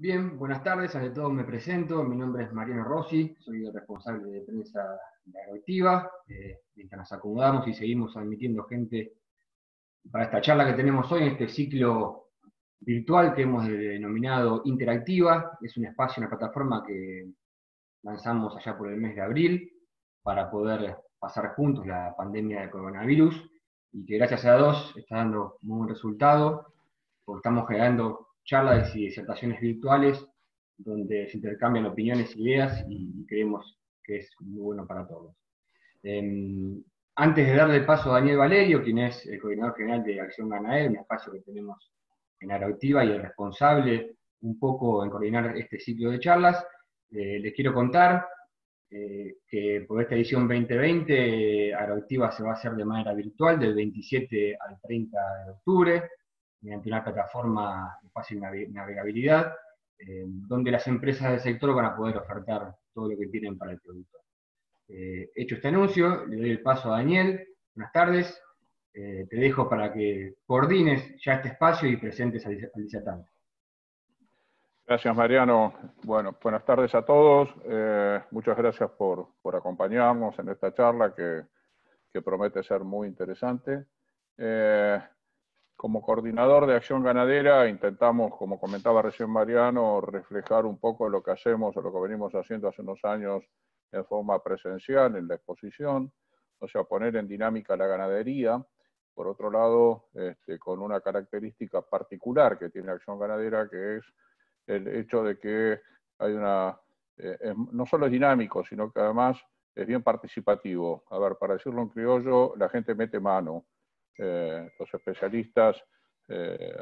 Bien, buenas tardes, ante todo me presento, mi nombre es Mariano Rossi, soy el responsable de prensa de eh, mientras nos acomodamos y seguimos admitiendo gente para esta charla que tenemos hoy, en este ciclo virtual que hemos denominado Interactiva, es un espacio, una plataforma que lanzamos allá por el mes de abril para poder pasar juntos la pandemia de coronavirus y que gracias a dos está dando muy buen resultado, porque estamos generando charlas y disertaciones virtuales donde se intercambian opiniones, ideas y creemos que es muy bueno para todos. Em, antes de darle paso a Daniel Valerio, quien es el coordinador general de Acción Ganaer, un espacio que tenemos en Arautiva y el responsable un poco en coordinar este ciclo de charlas, eh, les quiero contar eh, que por esta edición 2020 Arautiva se va a hacer de manera virtual del 27 al 30 de octubre mediante una plataforma de fácil navegabilidad, eh, donde las empresas del sector van a poder ofertar todo lo que tienen para el producto. Eh, hecho este anuncio, le doy el paso a Daniel. Buenas tardes. Eh, te dejo para que coordines ya este espacio y presentes a Alicia Gracias, Mariano. Bueno, buenas tardes a todos. muchas gracias por, acompañarnos en esta charla que, promete ser muy interesante como coordinador de acción ganadera intentamos, como comentaba recién Mariano, reflejar un poco lo que hacemos o lo que venimos haciendo hace unos años en forma presencial en la exposición, o sea, poner en dinámica la ganadería, por otro lado, este, con una característica particular que tiene acción ganadera, que es el hecho de que eh, no solo es dinámico, sino que además es bien participativo. A ver, para decirlo en criollo, la gente mete mano eh, los especialistas eh,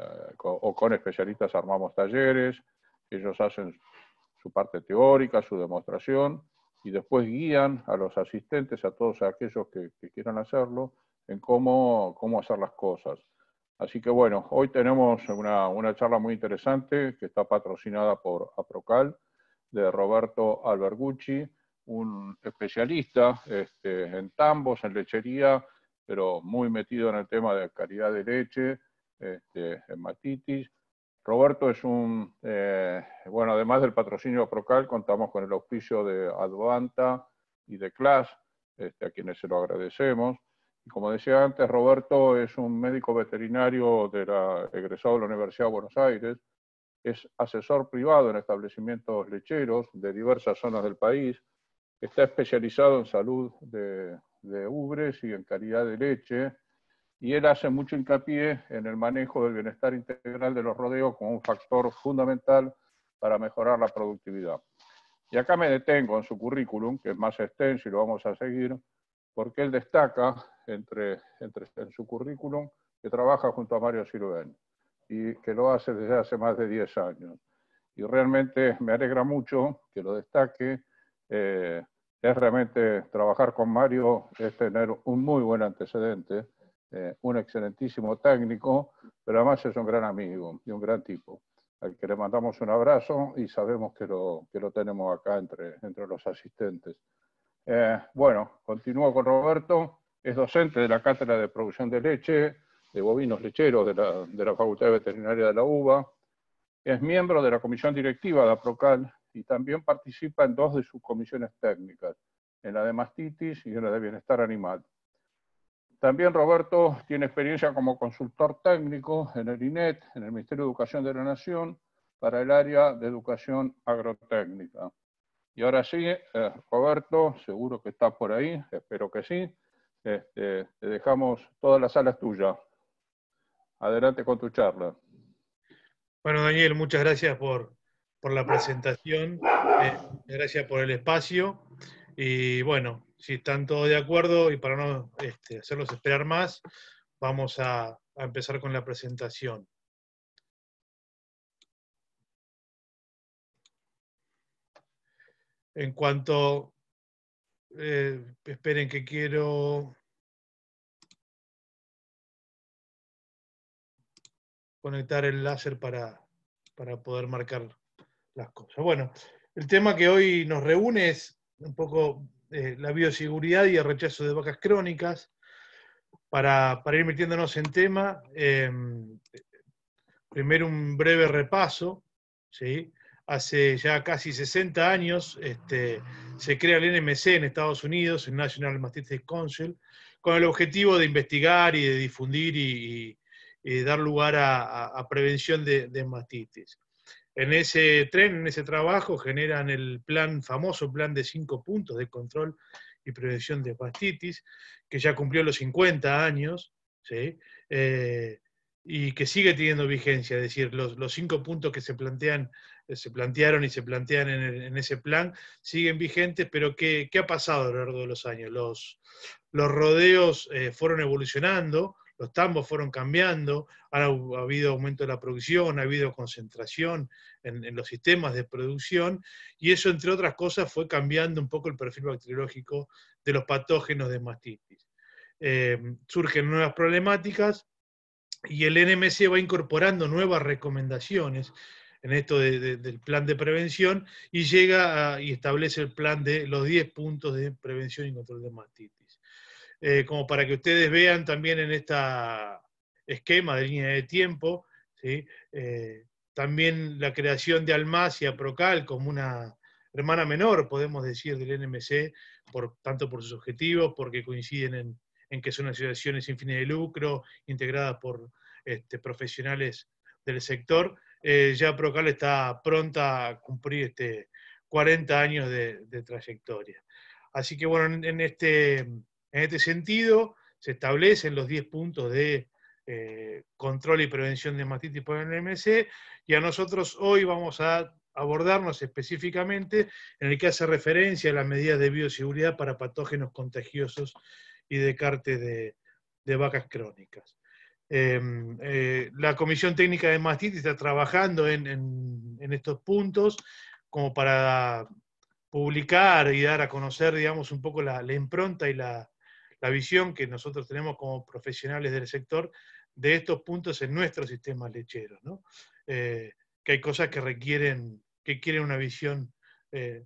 o con especialistas armamos talleres, ellos hacen su parte teórica, su demostración, y después guían a los asistentes, a todos aquellos que, quieran hacerlo, en cómo, hacer las cosas. Así que bueno, hoy tenemos una, charla muy interesante que está patrocinada por APROCAL, de Roberto Albergucci, un especialista este, en tambos, en lechería, pero muy metido en el tema de calidad de leche, este, hematitis. Roberto es un, eh, bueno, además del patrocinio Procal, contamos con el auspicio de Advanta y de CLAS, este, a quienes se lo agradecemos. Y como decía antes, Roberto es un médico veterinario de la, egresado de la Universidad de Buenos Aires, es asesor privado en establecimientos lecheros de diversas zonas del país, está especializado en salud de, de ubres y en calidad de leche. Y él hace mucho hincapié en el manejo del bienestar integral de los rodeos como un factor fundamental para mejorar la productividad. Y acá me detengo en su currículum, que es más extenso y lo vamos a seguir, porque él destaca entre, entre, en su currículum que trabaja junto a Mario Silven y que lo hace desde hace más de 10 años. Y realmente me alegra mucho que lo destaque eh, es realmente trabajar con Mario, es tener un muy buen antecedente, eh, un excelentísimo técnico, pero además es un gran amigo y un gran tipo, al que le mandamos un abrazo y sabemos que lo, que lo tenemos acá entre, entre los asistentes. Eh, bueno, continúo con Roberto, es docente de la Cátedra de Producción de Leche, de Bovinos Lecheros de la, de la Facultad de Veterinaria de la UBA, es miembro de la Comisión Directiva de APROCAL y también participa en dos de sus comisiones técnicas, en la de mastitis y en la de bienestar animal. También Roberto tiene experiencia como consultor técnico en el INET, en el Ministerio de Educación de la Nación, para el área de educación agrotécnica. Y ahora sí, eh, Roberto, seguro que está por ahí, espero que sí. Este, te dejamos todas las salas tuyas. Adelante con tu charla. Bueno, Daniel, muchas gracias por, por la presentación, eh, gracias por el espacio. Y bueno, si están todos de acuerdo y para no este, hacerlos esperar más, vamos a, empezar con la presentación. En cuanto, eh, esperen que quiero conectar el láser para, para poder marcarlo. Bueno, el tema que hoy nos reúne es un poco eh, la bioseguridad y el rechazo de vacas crónicas. Para, ir metiéndonos en tema, em, primero un breve repaso. ¿sí? Hace ya casi 60 años este, se crea el NMC en Estados Unidos, el National Mastitis Council, con el objetivo de investigar y de difundir y, dar lugar a, prevención de mastitis. En ese tren, en ese trabajo, generan el plan famoso, plan de cinco puntos de control y prevención de hepatitis, que ya cumplió los 50 años, ¿sí? Eh, y que sigue teniendo vigencia, es decir, los, cinco puntos que se plantean, eh, se plantearon y se plantean en, ese plan siguen vigentes, pero ¿qué, ha pasado a lo largo de los años? Los, rodeos eh, fueron evolucionando, los tambos fueron cambiando, ha, habido aumento de la producción, ha habido concentración en, los sistemas de producción, y eso, entre otras cosas, fue cambiando un poco el perfil bacteriológico de los patógenos de mastitis. Eh, surgen nuevas problemáticas y el NMC va incorporando nuevas recomendaciones en esto del plan de prevención y llega y establece el plan de los 10 puntos de prevención y control de mastitis. Eh, como para que ustedes vean también en este esquema de línea de tiempo, eh, también la creación de Almacia Procal como una hermana menor, podemos decir, del NMC, por, tanto por sus objetivos, porque coinciden en, que son asociaciones sin fines de lucro, integradas por este, profesionales del sector. Eh, ya Procal está pronta a cumplir este 40 años de, trayectoria. Así que bueno, en este en este sentido, se establecen los 10 puntos de eh, control y prevención de mastitis por el MC y a nosotros hoy vamos a abordarnos específicamente en el que hace referencia a las medidas de bioseguridad para patógenos contagiosos y de de, de vacas crónicas. Em, eh, la Comisión Técnica de Mastitis está trabajando en, estos puntos como para publicar y dar a conocer, digamos, un poco la impronta y la, la visión que nosotros tenemos como profesionales del sector de estos puntos en nuestro sistema lechero. Eh, que hay cosas que requieren, que quieren una visión eh,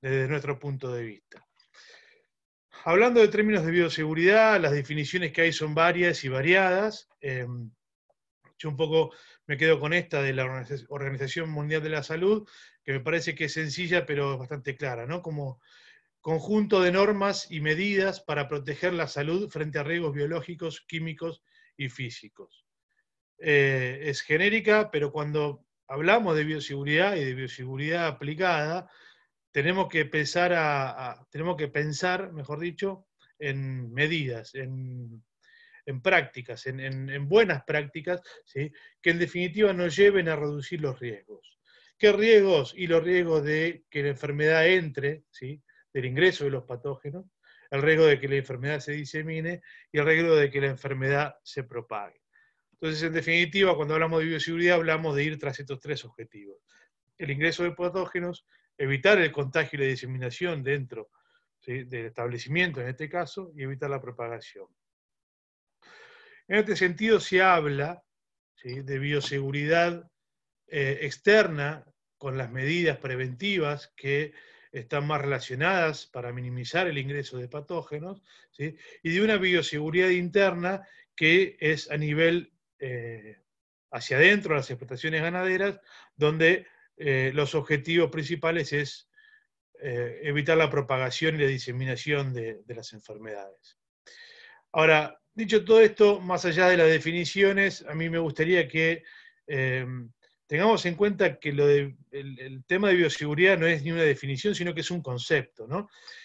desde nuestro punto de vista. Hablando de términos de bioseguridad, las definiciones que hay son varias y variadas. Em, yo un poco me quedo con esta de la Organización Mundial de la Salud, que me parece que es sencilla pero bastante clara, ¿no? Como conjunto de normas y medidas para proteger la salud frente a riesgos biológicos, químicos y físicos. Eh, es genérica, pero cuando hablamos de bioseguridad y de bioseguridad aplicada, tenemos que pensar, tenemos que pensar mejor dicho, en medidas, en, prácticas, en, buenas prácticas, que en definitiva nos lleven a reducir los riesgos. ¿Qué riesgos? Y los riesgos de que la enfermedad entre, ¿sí? El ingreso de los patógenos, el riesgo de que la enfermedad se disemine y el riesgo de que la enfermedad se propague. Entonces, en definitiva, cuando hablamos de bioseguridad, hablamos de ir tras estos tres objetivos. El ingreso de patógenos, evitar el contagio y la diseminación dentro del establecimiento, en este caso, y evitar la propagación. En este sentido, se habla de bioseguridad eh, externa con las medidas preventivas que están más relacionadas para minimizar el ingreso de patógenos, y de una bioseguridad interna que es a nivel eh, hacia adentro, las explotaciones ganaderas, donde eh, los objetivos principales es eh, evitar la propagación y la diseminación de, las enfermedades. Ahora, dicho todo esto, más allá de las definiciones, a mí me gustaría que tengamos en cuenta que el, tema de bioseguridad no es ni una definición, sino que es un concepto,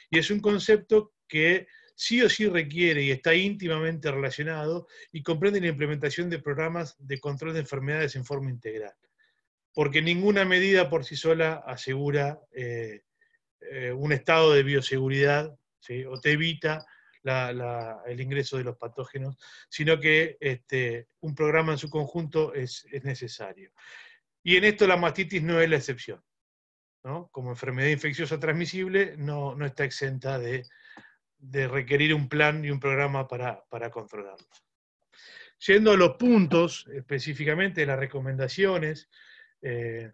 Y es un concepto que sí o sí requiere y está íntimamente relacionado y comprende la implementación de programas de control de enfermedades en forma integral. Porque ninguna medida por sí sola asegura eh, eh, un estado de bioseguridad o te evita el ingreso de los patógenos, sino que este, un programa en su conjunto es necesario. Y en esto la mastitis no es la excepción. Como enfermedad infecciosa transmisible, no, está exenta de, requerir un plan y un programa para, para controlarlo. Yendo a los puntos, específicamente las recomendaciones, eh,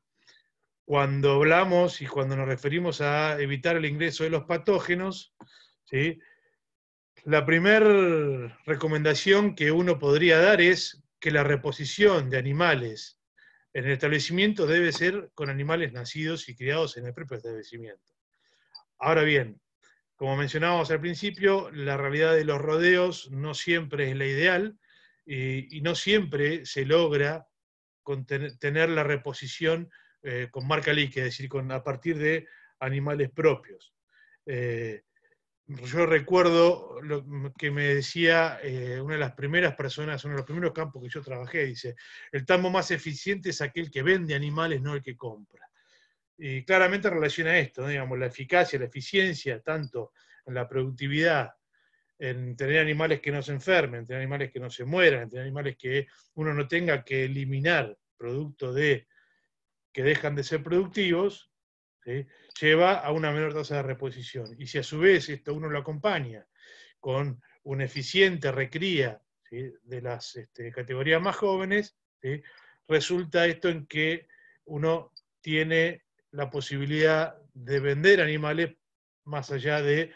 cuando hablamos y cuando nos referimos a evitar el ingreso de los patógenos, la primera recomendación que uno podría dar es que la reposición de animales en el establecimiento debe ser con animales nacidos y criados en el propio establecimiento. Ahora bien, como mencionábamos al principio, la realidad de los rodeos no siempre es la ideal eh, y no siempre se logra tener la reposición eh, con marca líquida, es decir, con, a partir de animales propios. Eh, yo recuerdo lo que me decía eh, una de las primeras personas, uno de los primeros campos que yo trabajé, dice, el tambo más eficiente es aquel que vende animales, no el que compra. Y claramente relaciona esto, digamos, la eficacia, la eficiencia, tanto en la productividad, en tener animales que no se enfermen, en tener animales que no se mueran, en tener animales que uno no tenga que eliminar producto de que dejan de ser productivos, lleva a una menor tasa de reposición. Y si a su vez esto uno lo acompaña con una eficiente recría de las este, categorías más jóvenes, resulta esto en que uno tiene la posibilidad de vender animales más allá de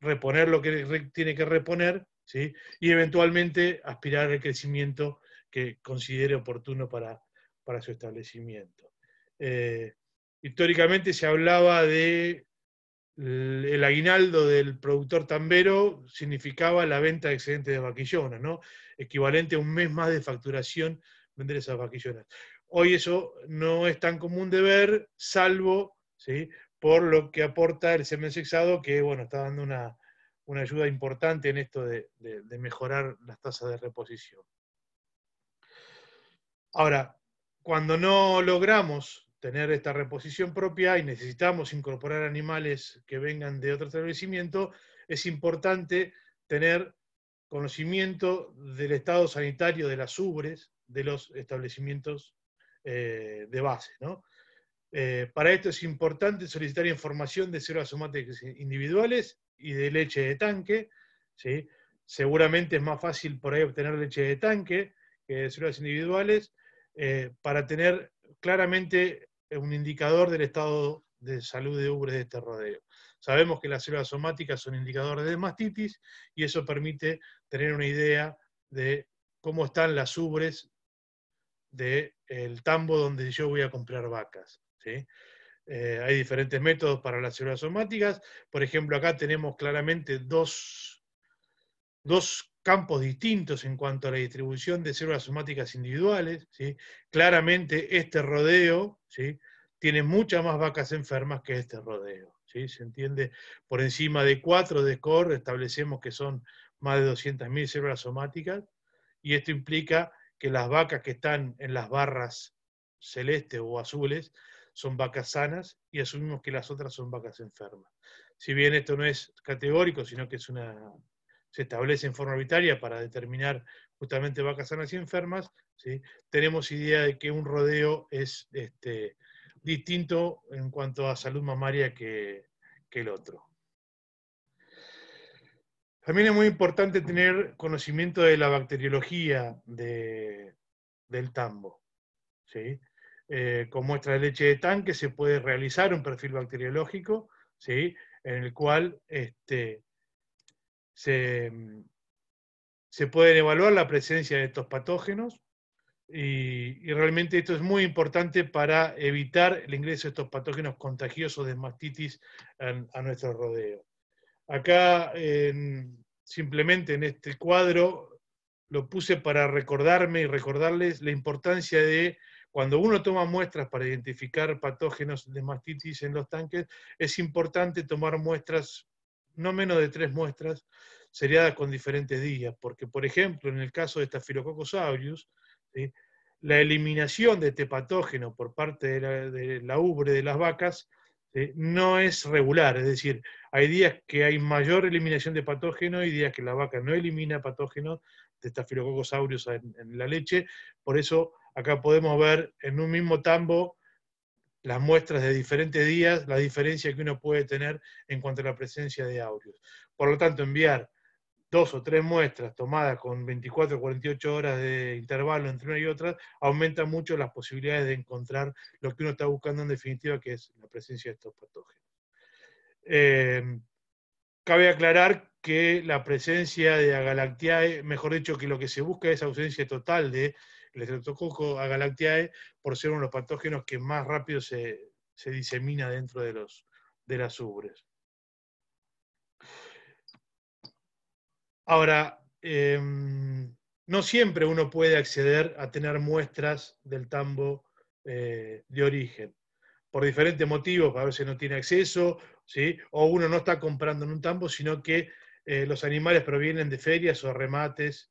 reponer lo que tiene que reponer y eventualmente aspirar al crecimiento que considere oportuno para, para su establecimiento. Eh, históricamente se hablaba de el aguinaldo del productor tambero significaba la venta de excedente de vaquillonas, ¿no? Equivalente a un mes más de facturación vender esas vaquillonas. Hoy eso no es tan común de ver, salvo ¿sí? por lo que aporta el semen sexado, que bueno, está dando una, ayuda importante en esto de mejorar las tasas de reposición. Ahora, cuando no logramos tener esta reposición propia y necesitamos incorporar animales que vengan de otro establecimiento, es importante tener conocimiento del estado sanitario de las ubres de los establecimientos eh, de base. Eh, para esto es importante solicitar información de células somáticas individuales y de leche de tanque. ¿sí? Seguramente es más fácil por ahí obtener leche de tanque que de células individuales eh, para tener claramente es un indicador del estado de salud de ubres de este rodeo. Sabemos que las células somáticas son indicadores de mastitis y eso permite tener una idea de cómo están las ubres del el tambo donde yo voy a comprar vacas. Eh, hay diferentes métodos para las células somáticas. Por ejemplo, acá tenemos claramente dos, dos campos distintos en cuanto a la distribución de células somáticas individuales. Claramente este rodeo tiene muchas más vacas enfermas que este rodeo. Se entiende, por encima de cuatro de score establecemos que son más de 200.000 células somáticas y esto implica que las vacas que están en las barras celestes o azules son vacas sanas y asumimos que las otras son vacas enfermas. Si bien esto no es categórico, sino que es una se establece en forma arbitraria para determinar justamente vacas sanas y enfermas, ¿sí? tenemos idea de que un rodeo es este, distinto en cuanto a salud mamaria que, el otro. También es muy importante tener conocimiento de la bacteriología del tambo. ¿sí? Eh, con muestra de leche de tanque se puede realizar un perfil bacteriológico, ¿sí? en el cual este, Mm, se, pueden evaluar la presencia de estos patógenos y, realmente esto es muy importante para evitar el ingreso de estos patógenos contagiosos de mastitis a, nuestro rodeo. Acá, simplemente en este cuadro, lo puse para recordarme y recordarles la importancia de cuando uno toma muestras para identificar patógenos de mastitis en los tanques, es importante tomar muestras no menos de tres muestras seriadas con diferentes días, porque por ejemplo, en el caso de Staphylococcus aureus, la eliminación de este patógeno por parte de la, ubre de las vacas no es regular, es decir, hay días que hay mayor eliminación de patógeno y días que la vaca no elimina patógeno de Staphylococcus aureus en la leche, por eso acá podemos ver en un mismo tambo las muestras de diferentes días, la diferencia que uno puede tener en cuanto a la presencia de aureus. Por lo tanto, enviar dos o tres muestras tomadas con 24 o 48 horas de intervalo entre una y otra, aumenta mucho las posibilidades de encontrar lo que uno está buscando en definitiva, que es la presencia de estos patógenos. Eh, cabe aclarar que la presencia de Agalactiae, mejor dicho, que lo que se busca es ausencia total de el a Galactiae, por ser uno de los patógenos que más rápido se, disemina dentro de, los, de las ubres. Ahora, em, no siempre uno puede acceder a tener muestras del tambo eh, de origen. Por diferentes motivos, a veces no tiene acceso, ¿sí? o uno no está comprando en un tambo, sino que eh, los animales provienen de ferias o remates,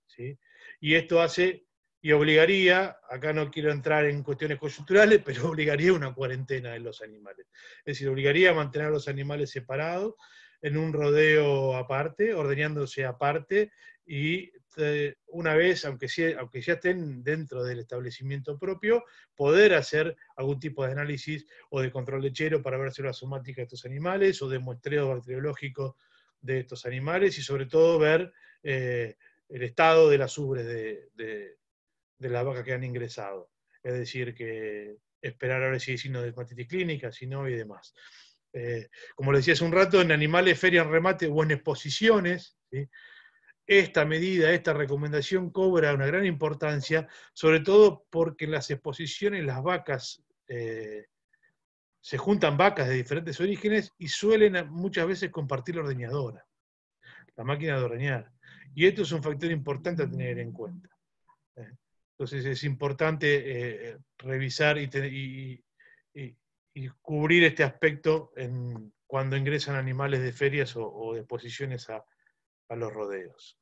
y esto hace y obligaría, acá no quiero entrar en cuestiones coyunturales, pero obligaría una cuarentena de los animales. Es decir, obligaría a mantener a los animales separados, en un rodeo aparte, ordenándose aparte, y eh, una vez, aunque, aunque ya estén dentro del establecimiento propio, poder hacer algún tipo de análisis o de control lechero para ver células somáticas de estos animales o de muestreo bacteriológico de estos animales y sobre todo ver eh, el estado de las ubres de de las vacas que han ingresado. Es decir, que esperar a ver si hay signos de hepatitis clínica, si no y demás. Eh, como le decía hace un rato, en animales, feria en remate o en exposiciones, esta medida, esta recomendación cobra una gran importancia, sobre todo porque en las exposiciones las vacas, eh, se juntan vacas de diferentes orígenes y suelen muchas veces compartir la ordeñadora, la máquina de ordeñar. Y esto es un factor importante a tener en cuenta. ¿eh? Entonces es importante eh, eh, revisar y, cubrir este aspecto cuando ingresan animales de ferias o, de exposiciones a, los rodeos.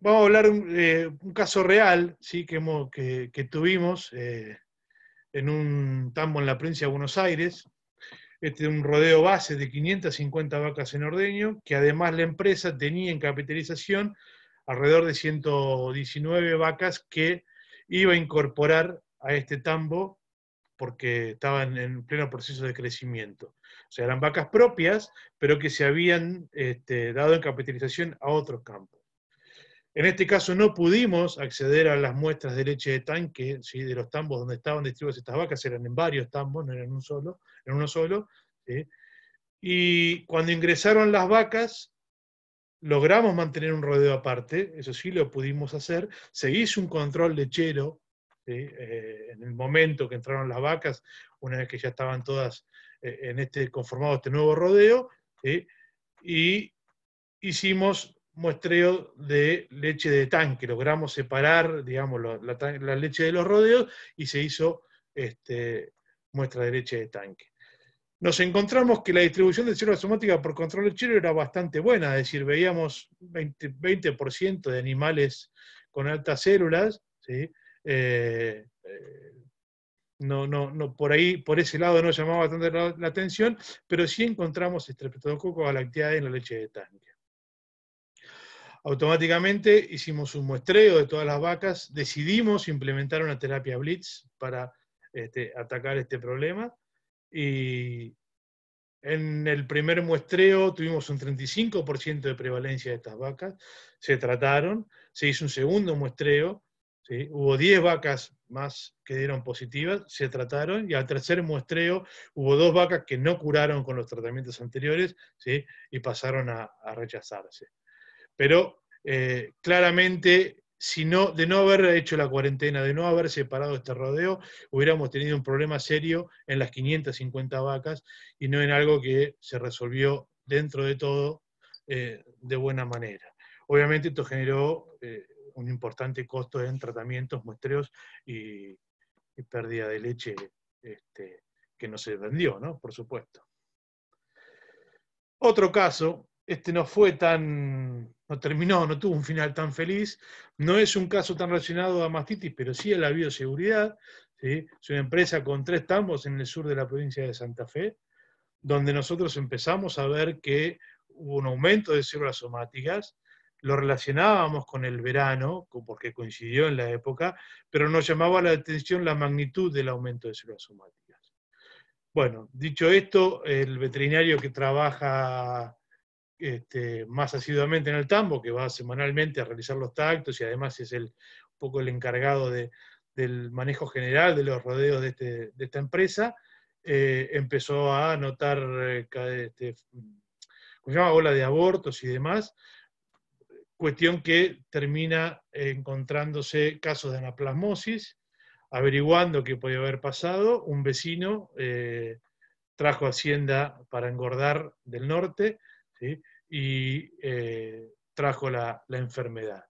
Vamos a hablar de eh, un caso real que, tuvimos en un tambo en la prensa de Buenos Aires. Este un rodeo base de 550 vacas en ordeño, que además la empresa tenía en capitalización alrededor de 119 vacas que iba a incorporar a este tambo porque estaban en pleno proceso de crecimiento. O sea, eran vacas propias, pero que se habían este, dado en capitalización a otros campos. En este caso no pudimos acceder a las muestras de leche de tanque, ¿sí? de los tambos donde estaban distribuidas estas vacas, eran en varios tambos, no eran un solo, en uno solo, y cuando ingresaron las vacas, logramos mantener un rodeo aparte, eso sí lo pudimos hacer, se hizo un control lechero eh, en el momento que entraron las vacas, una vez que ya estaban todas eh, en este conformado este nuevo rodeo, y hicimos muestreo de leche de tanque, logramos separar, digamos, la, leche de los rodeos y se hizo este, muestra de leche de tanque nos encontramos que la distribución de células somáticas por control de chile era bastante buena, es decir, veíamos 20%, de animales con altas células, ¿sí? Eh, eh, no, no, no, por ahí, por ese lado no llamaba bastante la, atención, pero sí encontramos estreptococos galactiae en la leche de tanque. Automáticamente hicimos un muestreo de todas las vacas, decidimos implementar una terapia blitz para este, atacar este problema y en el primer muestreo tuvimos un 35% de prevalencia de estas vacas, se trataron, se hizo un segundo muestreo, hubo 10 vacas más que dieron positivas, se trataron, y al tercer muestreo hubo dos vacas que no curaron con los tratamientos anteriores ¿sí? y pasaron a, rechazarse. Pero eh, claramente sino de no haber hecho la cuarentena, de no haber separado este rodeo, hubiéramos tenido un problema serio en las 550 vacas y no en algo que se resolvió dentro de todo eh, de buena manera. Obviamente esto generó eh, un importante costo en tratamientos, muestreos y, pérdida de leche este, que no se vendió, ¿no? Por supuesto. Otro caso este no fue tan, no terminó, no tuvo un final tan feliz. No es un caso tan relacionado a mastitis, pero sí a la bioseguridad. ¿sí? Es una empresa con tres tambos en el sur de la provincia de Santa Fe, donde nosotros empezamos a ver que hubo un aumento de células somáticas. Lo relacionábamos con el verano, porque coincidió en la época, pero nos llamaba la atención la magnitud del aumento de células somáticas. Bueno, dicho esto, el veterinario que trabaja este, más asiduamente en el tambo, que va semanalmente a realizar los tactos y además es el, un poco el encargado del manejo general de los rodeos de, este, esta empresa, eh, empezó a notar eh, este, se ola de abortos y demás, cuestión que termina encontrándose casos de anaplasmosis, averiguando qué podía haber pasado, un vecino eh, trajo hacienda para engordar del norte, ¿sí? y eh, trajo la, enfermedad.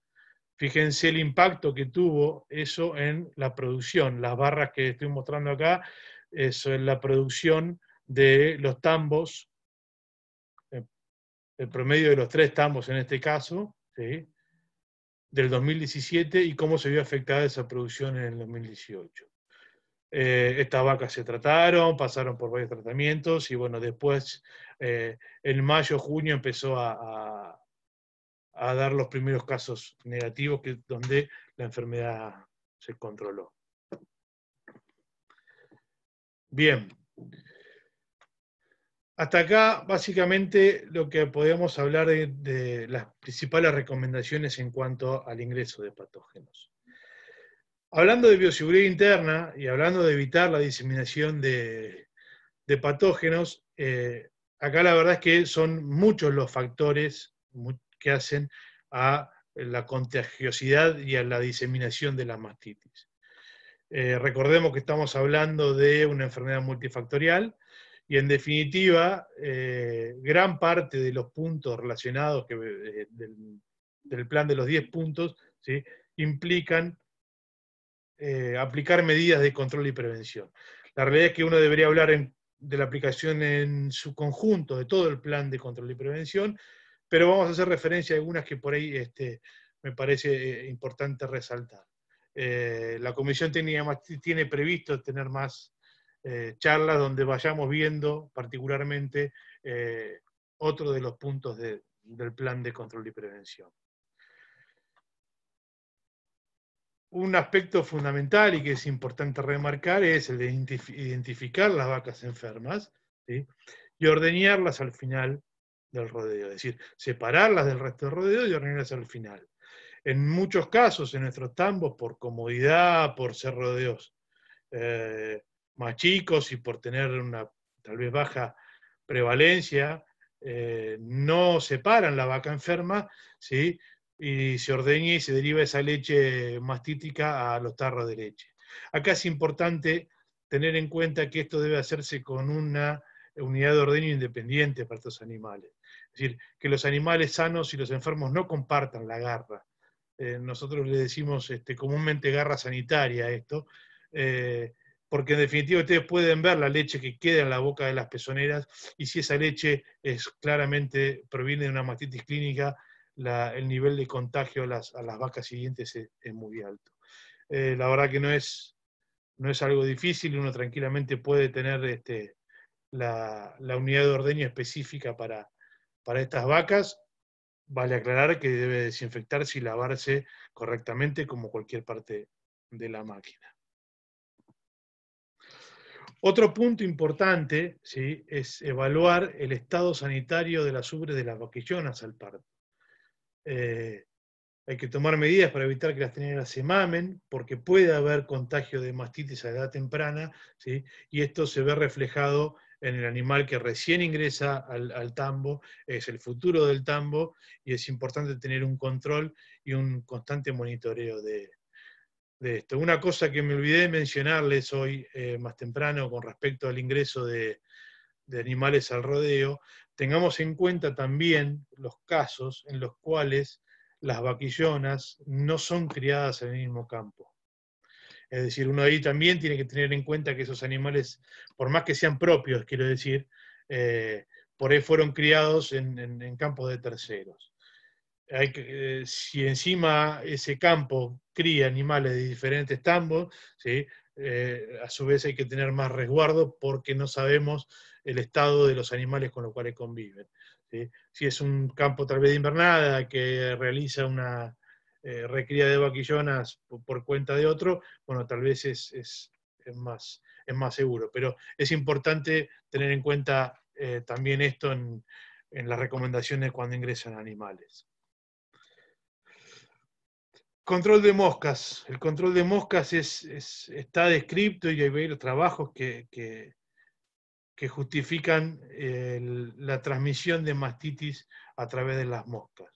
Fíjense el impacto que tuvo eso en la producción. Las barras que estoy mostrando acá, eso eh, en la producción de los tambos, eh, el promedio de los tres tambos en este caso, del 2017 y cómo se vio afectada esa producción en el 2018. estas vacas se trataron, pasaron por varios tratamientos y bueno, después eh, en mayo, junio empezó a, dar los primeros casos negativos donde la enfermedad se controló. Bien. Hasta acá, básicamente, lo que podemos hablar de, las principales recomendaciones en cuanto al ingreso de patógenos. Hablando de bioseguridad interna y hablando de evitar la diseminación de, patógenos, eh, acá la verdad es que son muchos los factores que hacen a la contagiosidad y a la diseminación de la mastitis. Eh, recordemos que estamos hablando de una enfermedad multifactorial y en definitiva, eh, gran parte de los puntos relacionados eh, del, plan de los 10 puntos implican aplicar medidas de control y prevención. La realidad es que uno debería hablar en de la aplicación en su conjunto, de todo el plan de control y prevención, pero vamos a hacer referencia a algunas que por ahí este, me parece eh, importante resaltar. Eh, la comisión tiene, tiene, previsto tener más eh, charlas donde vayamos viendo particularmente otro de los puntos del plan de control y prevención. un aspecto fundamental y que es importante remarcar es el de identificar las vacas enfermas y ordeñarlas al final del rodeo, es decir, separarlas del resto del rodeo y ordeñarlas al final. En muchos casos, en nuestros tambos, por comodidad, por ser rodeos eh, más chicos y por tener una tal vez baja prevalencia, eh, no separan la vaca enferma, ¿sí? y se ordeña y se deriva esa leche mastítica a los tarros de leche. Acá es importante tener en cuenta que esto debe hacerse con una unidad de ordeño independiente para estos animales. Es decir, que los animales sanos y los enfermos no compartan la garra. Eh, nosotros le decimos este, comúnmente garra sanitaria a esto, eh, porque en definitiva ustedes pueden ver la leche que queda en la boca de las pezoneras y si esa leche es claramente proviene de una mastitis clínica, el nivel de contagio a las, vacas siguientes es, muy alto. Eh, la verdad que no es, no es algo difícil, uno tranquilamente puede tener este, la, unidad de ordeño específica para, estas vacas. Vale aclarar que debe desinfectarse y lavarse correctamente como cualquier parte de la máquina. Otro punto importante ¿sí? es evaluar el estado sanitario de las ubres de las vaquillonas al parto. Eh, hay que tomar medidas para evitar que las tineras se mamen, porque puede haber contagio de mastitis a edad temprana, ¿sí? y esto se ve reflejado en el animal que recién ingresa al, tambo, es el futuro del tambo, y es importante tener un control y un constante monitoreo de, esto. Una cosa que me olvidé mencionarles hoy eh, más temprano con respecto al ingreso de, de animales al rodeo, tengamos en cuenta también los casos en los cuales las vaquillonas no son criadas en el mismo campo. Es decir, uno ahí también tiene que tener en cuenta que esos animales, por más que sean propios, quiero decir, eh, por ahí fueron criados en, campos de terceros. Eh, si encima ese campo cría animales de diferentes tambos, eh, a su vez hay que tener más resguardo porque no sabemos el estado de los animales con los cuales conviven. Si es un campo tal vez de invernada que realiza una eh, recría de vaquillonas por, cuenta de otro, bueno, tal vez es, más, es más seguro. Pero es importante tener en cuenta eh, también esto en, las recomendaciones cuando ingresan animales. Control de moscas. El control de moscas está descrito y hay varios trabajos que, que, que justifican eh, la transmisión de mastitis a través de las moscas.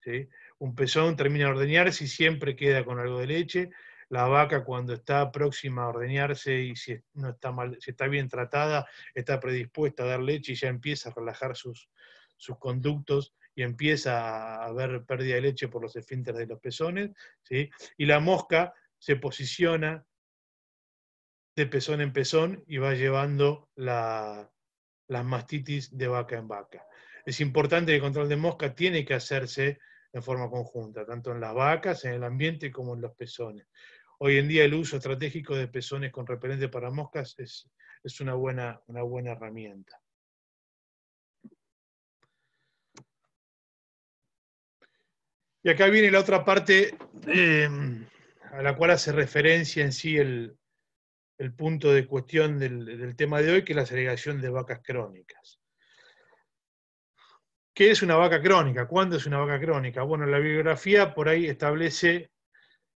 ¿sí? Un pezón termina de ordeñarse y siempre queda con algo de leche. La vaca cuando está próxima a ordeñarse y si no está, mal, si está bien tratada, está predispuesta a dar leche y ya empieza a relajar sus, sus conductos y empieza a haber pérdida de leche por los esfínteres de los pezones. ¿sí? Y la mosca se posiciona de pezón en pezón y va llevando las mastitis de vaca en vaca. Es importante que el control de mosca tiene que hacerse en forma conjunta, tanto en las vacas, en el ambiente como en los pezones. Hoy en día el uso estratégico de pezones con repelente para moscas es, una, buena, una buena herramienta. Y acá viene la otra parte eh, a la cual hace referencia en sí el, el punto de cuestión del, tema de hoy, que es la segregación de vacas crónicas. ¿Qué es una vaca crónica? ¿Cuándo es una vaca crónica? Bueno, la bibliografía por ahí establece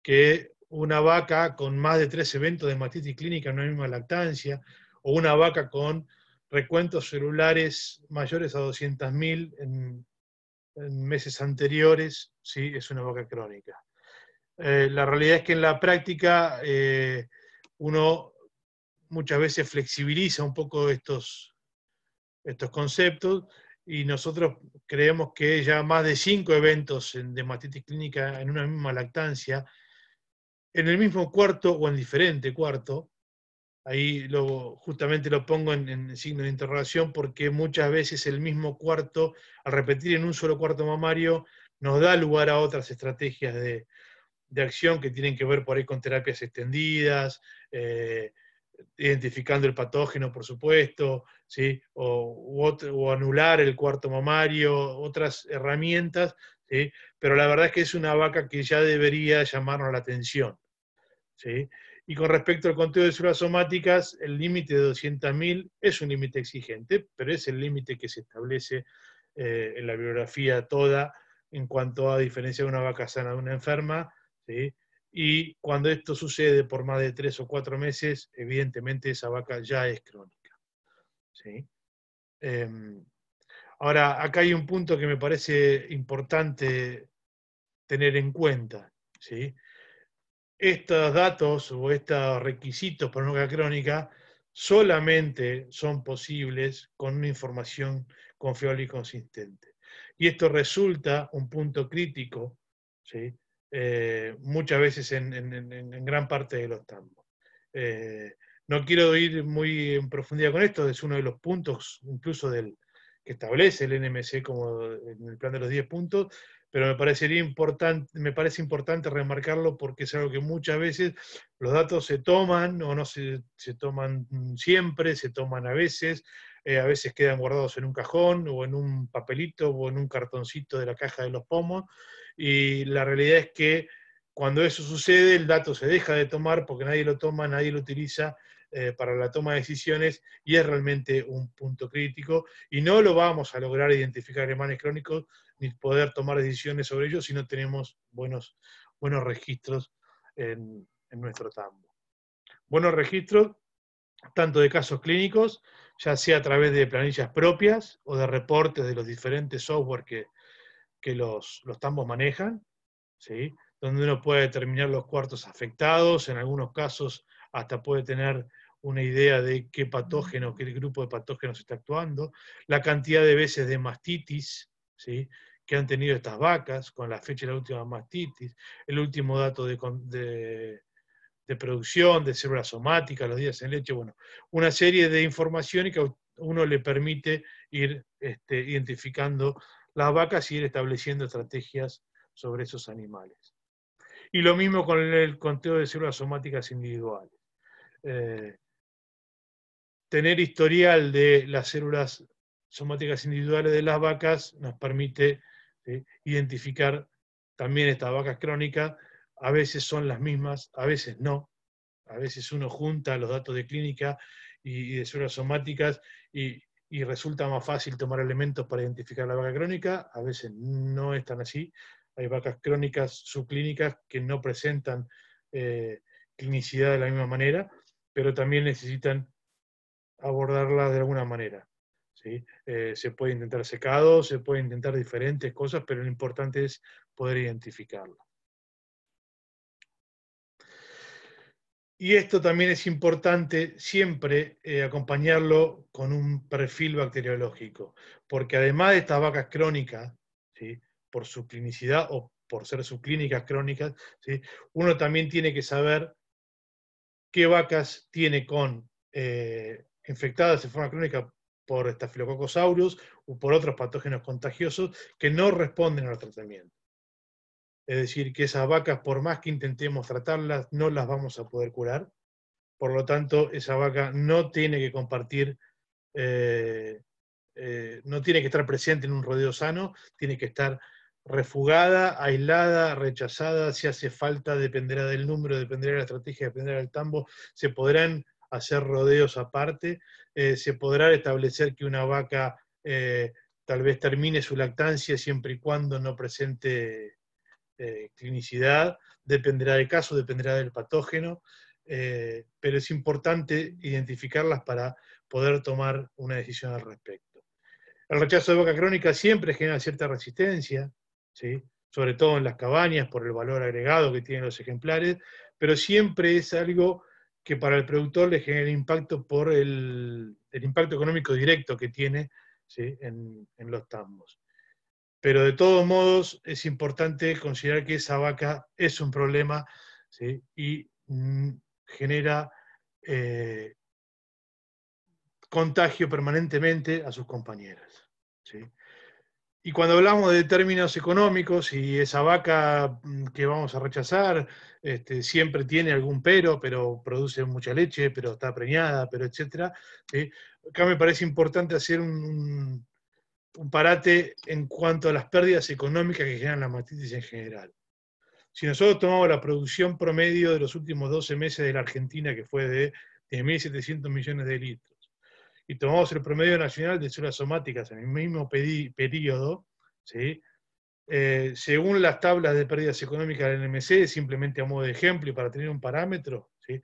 que una vaca con más de tres eventos de mastitis clínica en una misma lactancia, o una vaca con recuentos celulares mayores a 200.000 en, meses anteriores, sí, es una vaca crónica. Eh, la realidad es que en la práctica eh, uno muchas veces flexibiliza un poco estos, estos conceptos y nosotros creemos que ya más de cinco eventos de hematitis clínica en una misma lactancia, en el mismo cuarto o en diferente cuarto, ahí lo, justamente lo pongo en, signo de interrogación porque muchas veces el mismo cuarto, al repetir en un solo cuarto mamario, nos da lugar a otras estrategias de, acción que tienen que ver por ahí con terapias extendidas, eh, identificando el patógeno, por supuesto, ¿sí? o, anular el cuarto mamario, otras herramientas, pero la verdad es que es una vaca que ya debería llamarnos la atención. Y con respecto al conteo de células somáticas, el límite de 200.000 es un límite exigente, pero es el límite que se establece eh, en la biografía toda en cuanto a diferencia de una vaca sana de una enferma, ¿sí? Y cuando esto sucede por más de tres o cuatro meses, evidentemente esa vaca ya es crónica. ¿sí? Em, ahora, acá hay un punto que me parece importante tener en cuenta. ¿sí? Estos datos o estos requisitos para una vaca crónica solamente son posibles con una información confiable y consistente. Y esto resulta un punto crítico ¿sí? Eh, muchas veces en, gran parte de los tambos. Eh, no quiero ir muy en profundidad con esto, es uno de los puntos incluso del, que establece el NMC como en el plan de los 10 puntos, pero me, parecería importante, me parece importante remarcarlo porque es algo que muchas veces los datos se toman o no se, toman siempre, se toman a veces, eh, a veces quedan guardados en un cajón o en un papelito o en un cartoncito de la caja de los pomos, y la realidad es que cuando eso sucede, el dato se deja de tomar porque nadie lo toma, nadie lo utiliza eh, para la toma de decisiones y es realmente un punto crítico y no lo vamos a lograr identificar en crónicos ni poder tomar decisiones sobre ellos si no tenemos buenos, buenos registros en, en nuestro tambo. Buenos registros tanto de casos clínicos, ya sea a través de planillas propias o de reportes de los diferentes software que, que los, tambos manejan, ¿sí? donde uno puede determinar los cuartos afectados, en algunos casos hasta puede tener una idea de qué patógeno, qué grupo de patógenos está actuando, la cantidad de veces de mastitis ¿sí? que han tenido estas vacas, con la fecha de la última mastitis, el último dato de, producción, de células somáticas, los días en leche, bueno, una serie de información que uno le permite ir este, identificando las vacas y ir estableciendo estrategias sobre esos animales. Y lo mismo con el conteo de células somáticas individuales. Eh, tener historial de las células somáticas individuales de las vacas nos permite eh, identificar también estas vacas crónicas. A veces son las mismas, a veces no. A veces uno junta los datos de clínica y de células somáticas y, y resulta más fácil tomar elementos para identificar la vaca crónica. A veces no es tan así. Hay vacas crónicas subclínicas que no presentan eh, clinicidad de la misma manera, pero también necesitan abordarlas de alguna manera. ¿sí? Eh, se puede intentar secado, se puede intentar diferentes cosas, pero lo importante es poder identificarla. Y esto también es importante siempre eh, acompañarlo con un perfil bacteriológico, porque además de estas vacas crónicas, ¿sí? por su clinicidad o por ser subclínicas crónicas, ¿sí? uno también tiene que saber qué vacas tiene con eh, infectadas de forma crónica por Staphylococcus aureus o por otros patógenos contagiosos que no responden al tratamiento. Es decir, que esas vacas, por más que intentemos tratarlas, no las vamos a poder curar. Por lo tanto, esa vaca no tiene que compartir, eh, eh, no tiene que estar presente en un rodeo sano, tiene que estar refugada, aislada, rechazada, si hace falta, dependerá del número, dependerá de la estrategia, dependerá del tambo, se podrán hacer rodeos aparte, eh, se podrá establecer que una vaca tal vez termine su lactancia siempre y cuando no presente eh, clinicidad, dependerá del caso, dependerá del patógeno, eh, pero es importante identificarlas para poder tomar una decisión al respecto. El rechazo de boca crónica siempre genera cierta resistencia, ¿sí? sobre todo en las cabañas por el valor agregado que tienen los ejemplares, pero siempre es algo que para el productor le genera impacto por el, impacto económico directo que tiene en, los tambos. Pero de todos modos es importante considerar que esa vaca es un problema y mm, genera eh, contagio permanentemente a sus compañeras. Y cuando hablamos de términos económicos y esa vaca mm, que vamos a rechazar, este, siempre tiene algún pero, pero produce mucha leche, pero está preñada, pero etcétera. Acá me parece importante hacer un, un parate en cuanto a las pérdidas económicas que generan las matices en general. Si nosotros tomamos la producción promedio de los últimos 12 meses de la Argentina, que fue de 10.700 millones de litros, y tomamos el promedio nacional de células somáticas en el mismo periodo, ¿sí? Eh, según las tablas de pérdidas económicas del NMC, simplemente a modo de ejemplo y para tener un parámetro, ¿sí?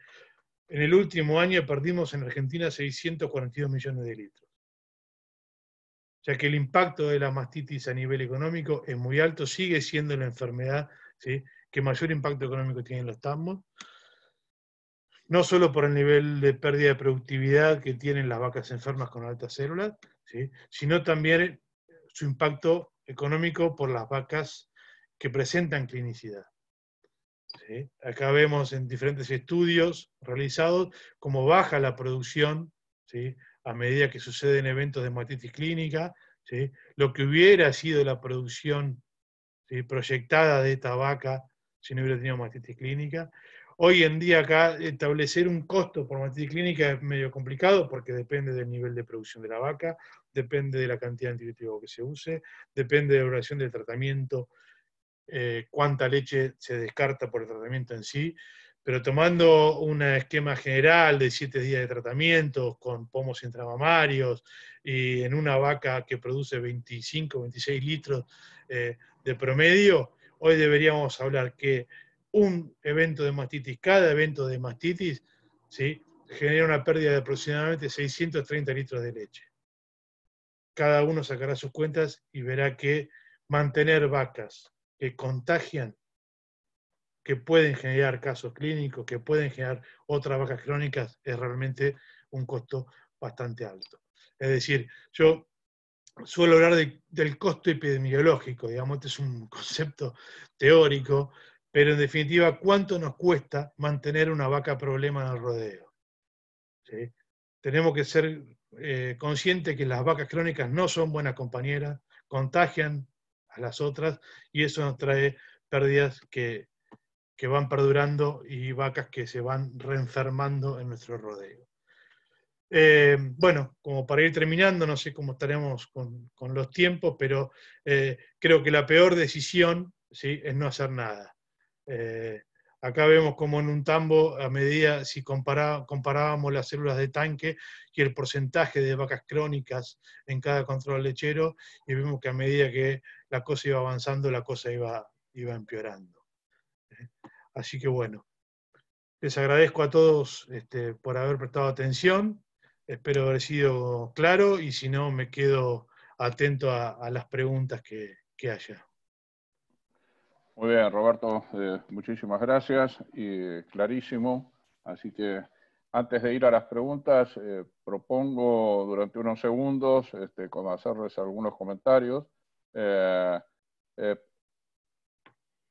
en el último año perdimos en Argentina 642 millones de litros ya que el impacto de la mastitis a nivel económico es muy alto, sigue siendo la enfermedad que mayor impacto económico en los tambos, no solo por el nivel de pérdida de productividad que tienen las vacas enfermas con altas células, sino también su impacto económico por las vacas que presentan clinicidad. Acá vemos en diferentes estudios realizados cómo baja la producción a medida que suceden eventos de hematitis clínica, lo que hubiera sido la producción proyectada de esta vaca si no hubiera tenido hematitis clínica. Hoy en día acá establecer un costo por hematitis clínica es medio complicado porque depende del nivel de producción de la vaca, depende de la cantidad de antibiótico que se use, depende de la duración del tratamiento, eh, cuánta leche se descarta por el tratamiento en sí pero tomando un esquema general de siete días de tratamiento con pomos intramamarios y en una vaca que produce 25, 26 litros eh, de promedio, hoy deberíamos hablar que un evento de mastitis, cada evento de mastitis, ¿sí? genera una pérdida de aproximadamente 630 litros de leche. Cada uno sacará sus cuentas y verá que mantener vacas que contagian que pueden generar casos clínicos, que pueden generar otras vacas crónicas, es realmente un costo bastante alto. Es decir, yo suelo hablar del costo epidemiológico, digamos, este es un concepto teórico, pero en definitiva, ¿cuánto nos cuesta mantener una vaca problema en el rodeo? Tenemos que ser eh, conscientes que las vacas crónicas no son buenas compañeras, contagian a las otras y eso nos trae pérdidas que que van perdurando y vacas que se van reenfermando en nuestro rodeo. Eh, bueno, como para ir terminando, no sé cómo estaremos con, los tiempos, pero eh, creo que la peor decisión ¿sí? es no hacer nada. Eh, acá vemos como en un tambo, a medida, si comparábamos las células de tanque y el porcentaje de vacas crónicas en cada control lechero, y vemos que a medida que la cosa iba avanzando, la cosa iba, iba empeorando. Así que bueno, les agradezco a todos este, por haber prestado atención. Espero haber sido claro y si no, me quedo atento a, las preguntas que, que, haya. Muy bien, Roberto, eh, muchísimas gracias. Y, eh, clarísimo. Así que antes de ir a las preguntas, eh, propongo durante unos segundos este, hacerles algunos comentarios.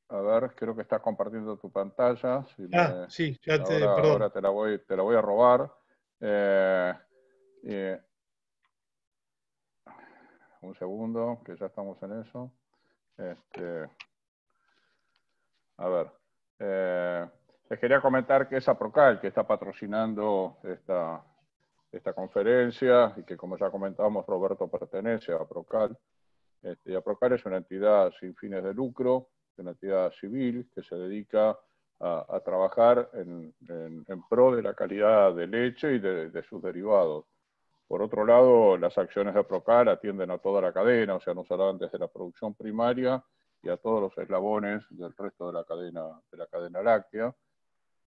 A ver, creo que estás compartiendo tu pantalla. ah, sí, ya te, Ahora te la voy, te la voy a robar. Eh, eh, un segundo, que ya estamos en eso. Este, a ver, eh, les quería comentar que es APROCAL que está patrocinando esta, conferencia y que, como ya comentábamos, Roberto pertenece a APROCAL. Este, y APROCAL es una entidad sin fines de lucro de una entidad civil que se dedica a, trabajar en, pro de la calidad de leche y de, sus derivados. Por otro lado, las acciones de Procar atienden a toda la cadena, o sea, no solo desde la producción primaria y a todos los eslabones del resto de la cadena, de la cadena láctea.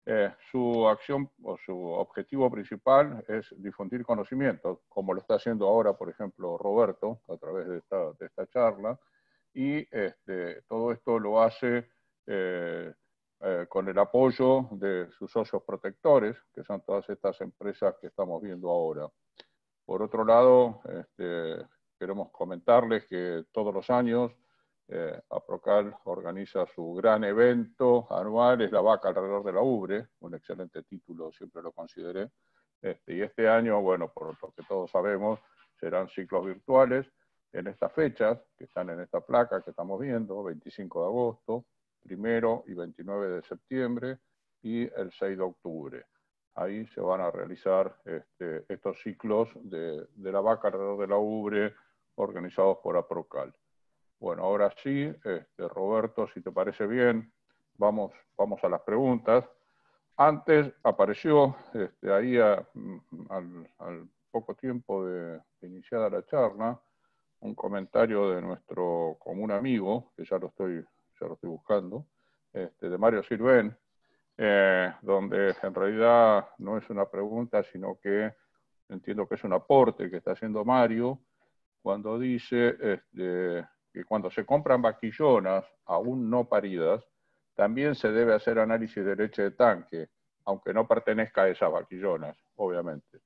Eh, su acción o su objetivo principal es difundir conocimientos, como lo está haciendo ahora, por ejemplo, Roberto, a través de esta, de esta charla, y este, todo esto lo hace eh, eh, con el apoyo de sus socios protectores, que son todas estas empresas que estamos viendo ahora. Por otro lado, este, queremos comentarles que todos los años eh, APROCAL organiza su gran evento anual, es la vaca alrededor de la ubre, un excelente título, siempre lo consideré. Este, y este año, bueno, por lo que todos sabemos, serán ciclos virtuales en estas fechas, que están en esta placa que estamos viendo, 25 de agosto, primero y 29 de septiembre y el 6 de octubre. Ahí se van a realizar este, estos ciclos de, la vaca alrededor de la ubre organizados por APROCAL. Bueno, ahora sí, este, Roberto, si te parece bien, vamos, vamos a las preguntas. Antes apareció este, ahí mm, al, poco tiempo de, de iniciada la charla, un comentario de nuestro común amigo, que ya lo estoy, ya lo estoy buscando, este, de Mario Sirven, eh, donde en realidad no es una pregunta, sino que entiendo que es un aporte que está haciendo Mario, cuando dice este, que cuando se compran vaquillonas aún no paridas, también se debe hacer análisis de leche de tanque, aunque no pertenezca a esas vaquillonas, obviamente.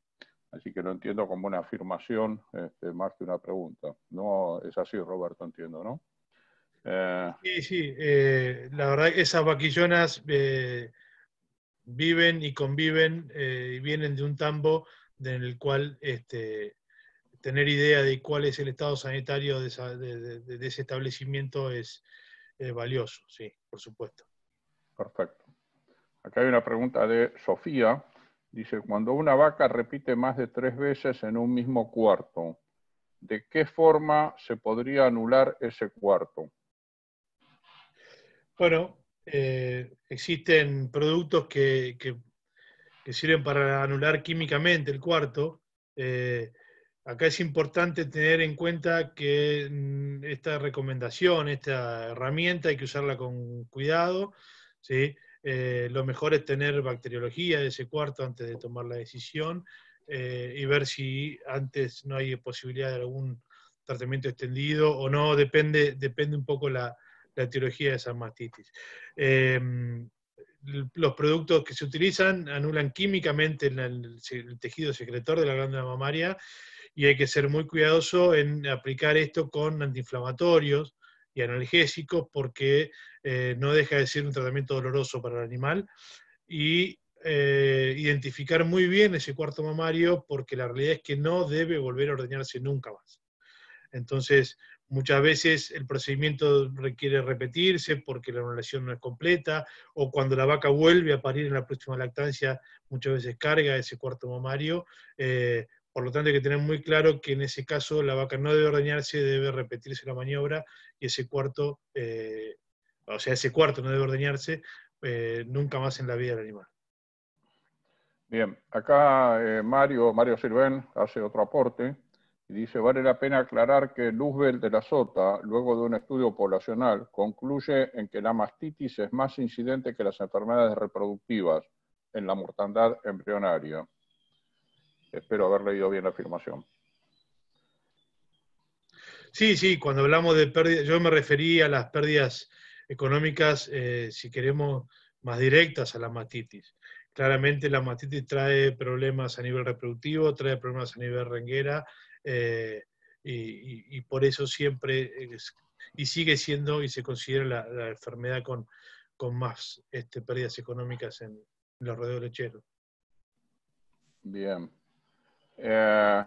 Así que lo entiendo como una afirmación este, más que una pregunta. No es así, Roberto, entiendo, ¿no? Eh, sí, sí. Eh, la verdad que esas vaquillonas eh, viven y conviven y vienen de un tambo en el cual este, tener idea de cuál es el estado sanitario de, de ese establecimiento es valioso, sí, por supuesto. Perfecto. Acá hay una pregunta de Sofía, Dice, cuando una vaca repite más de tres veces en un mismo cuarto, ¿de qué forma se podría anular ese cuarto? Bueno, eh, existen productos que, sirven para anular químicamente el cuarto. Eh, acá es importante tener en cuenta que mm, esta recomendación, esta herramienta, hay que usarla con cuidado, ¿sí? Eh, lo mejor es tener bacteriología de ese cuarto antes de tomar la decisión eh, y ver si antes no hay posibilidad de algún tratamiento extendido o no, depende, depende un poco la, la etiología de esa mastitis. Em, los productos que se utilizan anulan químicamente el, el, tejido secretor de la glándula mamaria y hay que ser muy cuidadoso en aplicar esto con antiinflamatorios, y analgésicos porque eh, no deja de ser un tratamiento doloroso para el animal y eh, identificar muy bien ese cuarto mamario porque la realidad es que no debe volver a ordeñarse nunca más. Entonces, muchas veces el procedimiento requiere repetirse porque la anulación no es completa o cuando la vaca vuelve a parir en la próxima lactancia, muchas veces carga ese cuarto mamario eh, por lo tanto, hay que tener muy claro que en ese caso la vaca no debe ordeñarse, debe repetirse la maniobra y ese cuarto, eh, o sea, ese cuarto no debe ordeñarse eh, nunca más en la vida del animal. Bien, acá eh, Mario, Mario hace otro aporte y dice, vale la pena aclarar que Luzbel de la Sota, luego de un estudio poblacional, concluye en que la mastitis es más incidente que las enfermedades reproductivas en la mortandad embrionaria. Espero haber leído bien la afirmación. Sí, sí, cuando hablamos de pérdidas, yo me referí a las pérdidas económicas, eh, si queremos, más directas a la matitis. Claramente la matitis trae problemas a nivel reproductivo, trae problemas a nivel renguera, eh, y, por eso siempre y sigue siendo y se considera la, enfermedad con, más este, pérdidas económicas en, en los rodeos lecheros. Bien, eh,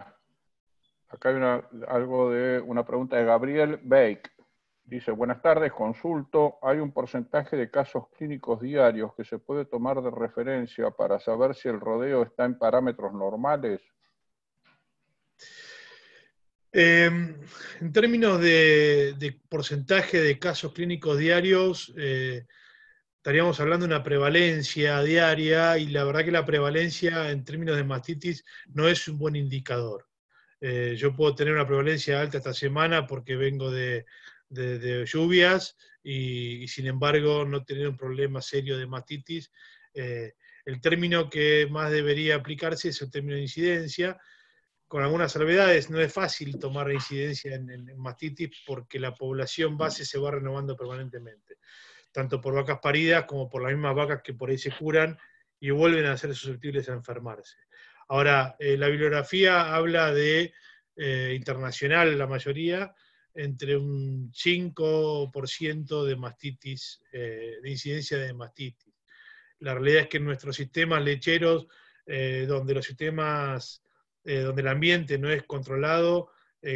acá hay una, algo de una pregunta de Gabriel Bake. Dice, buenas tardes, consulto, ¿hay un porcentaje de casos clínicos diarios que se puede tomar de referencia para saber si el rodeo está en parámetros normales? Em, en términos de, porcentaje de casos clínicos diarios, eh, estaríamos hablando de una prevalencia diaria y la verdad que la prevalencia en términos de mastitis no es un buen indicador. Eh, yo puedo tener una prevalencia alta esta semana porque vengo de, lluvias y, sin embargo no tener un problema serio de mastitis. Eh, el término que más debería aplicarse es el término de incidencia. Con algunas salvedades, no es fácil tomar incidencia en, en mastitis porque la población base se va renovando permanentemente tanto por vacas paridas como por las mismas vacas que por ahí se curan y vuelven a ser susceptibles a enfermarse. Ahora, eh, la bibliografía habla de eh, internacional, la mayoría, entre un 5% de mastitis, eh, de incidencia de mastitis. La realidad es que en nuestros sistemas lecheros, donde los sistemas, donde el ambiente no es controlado,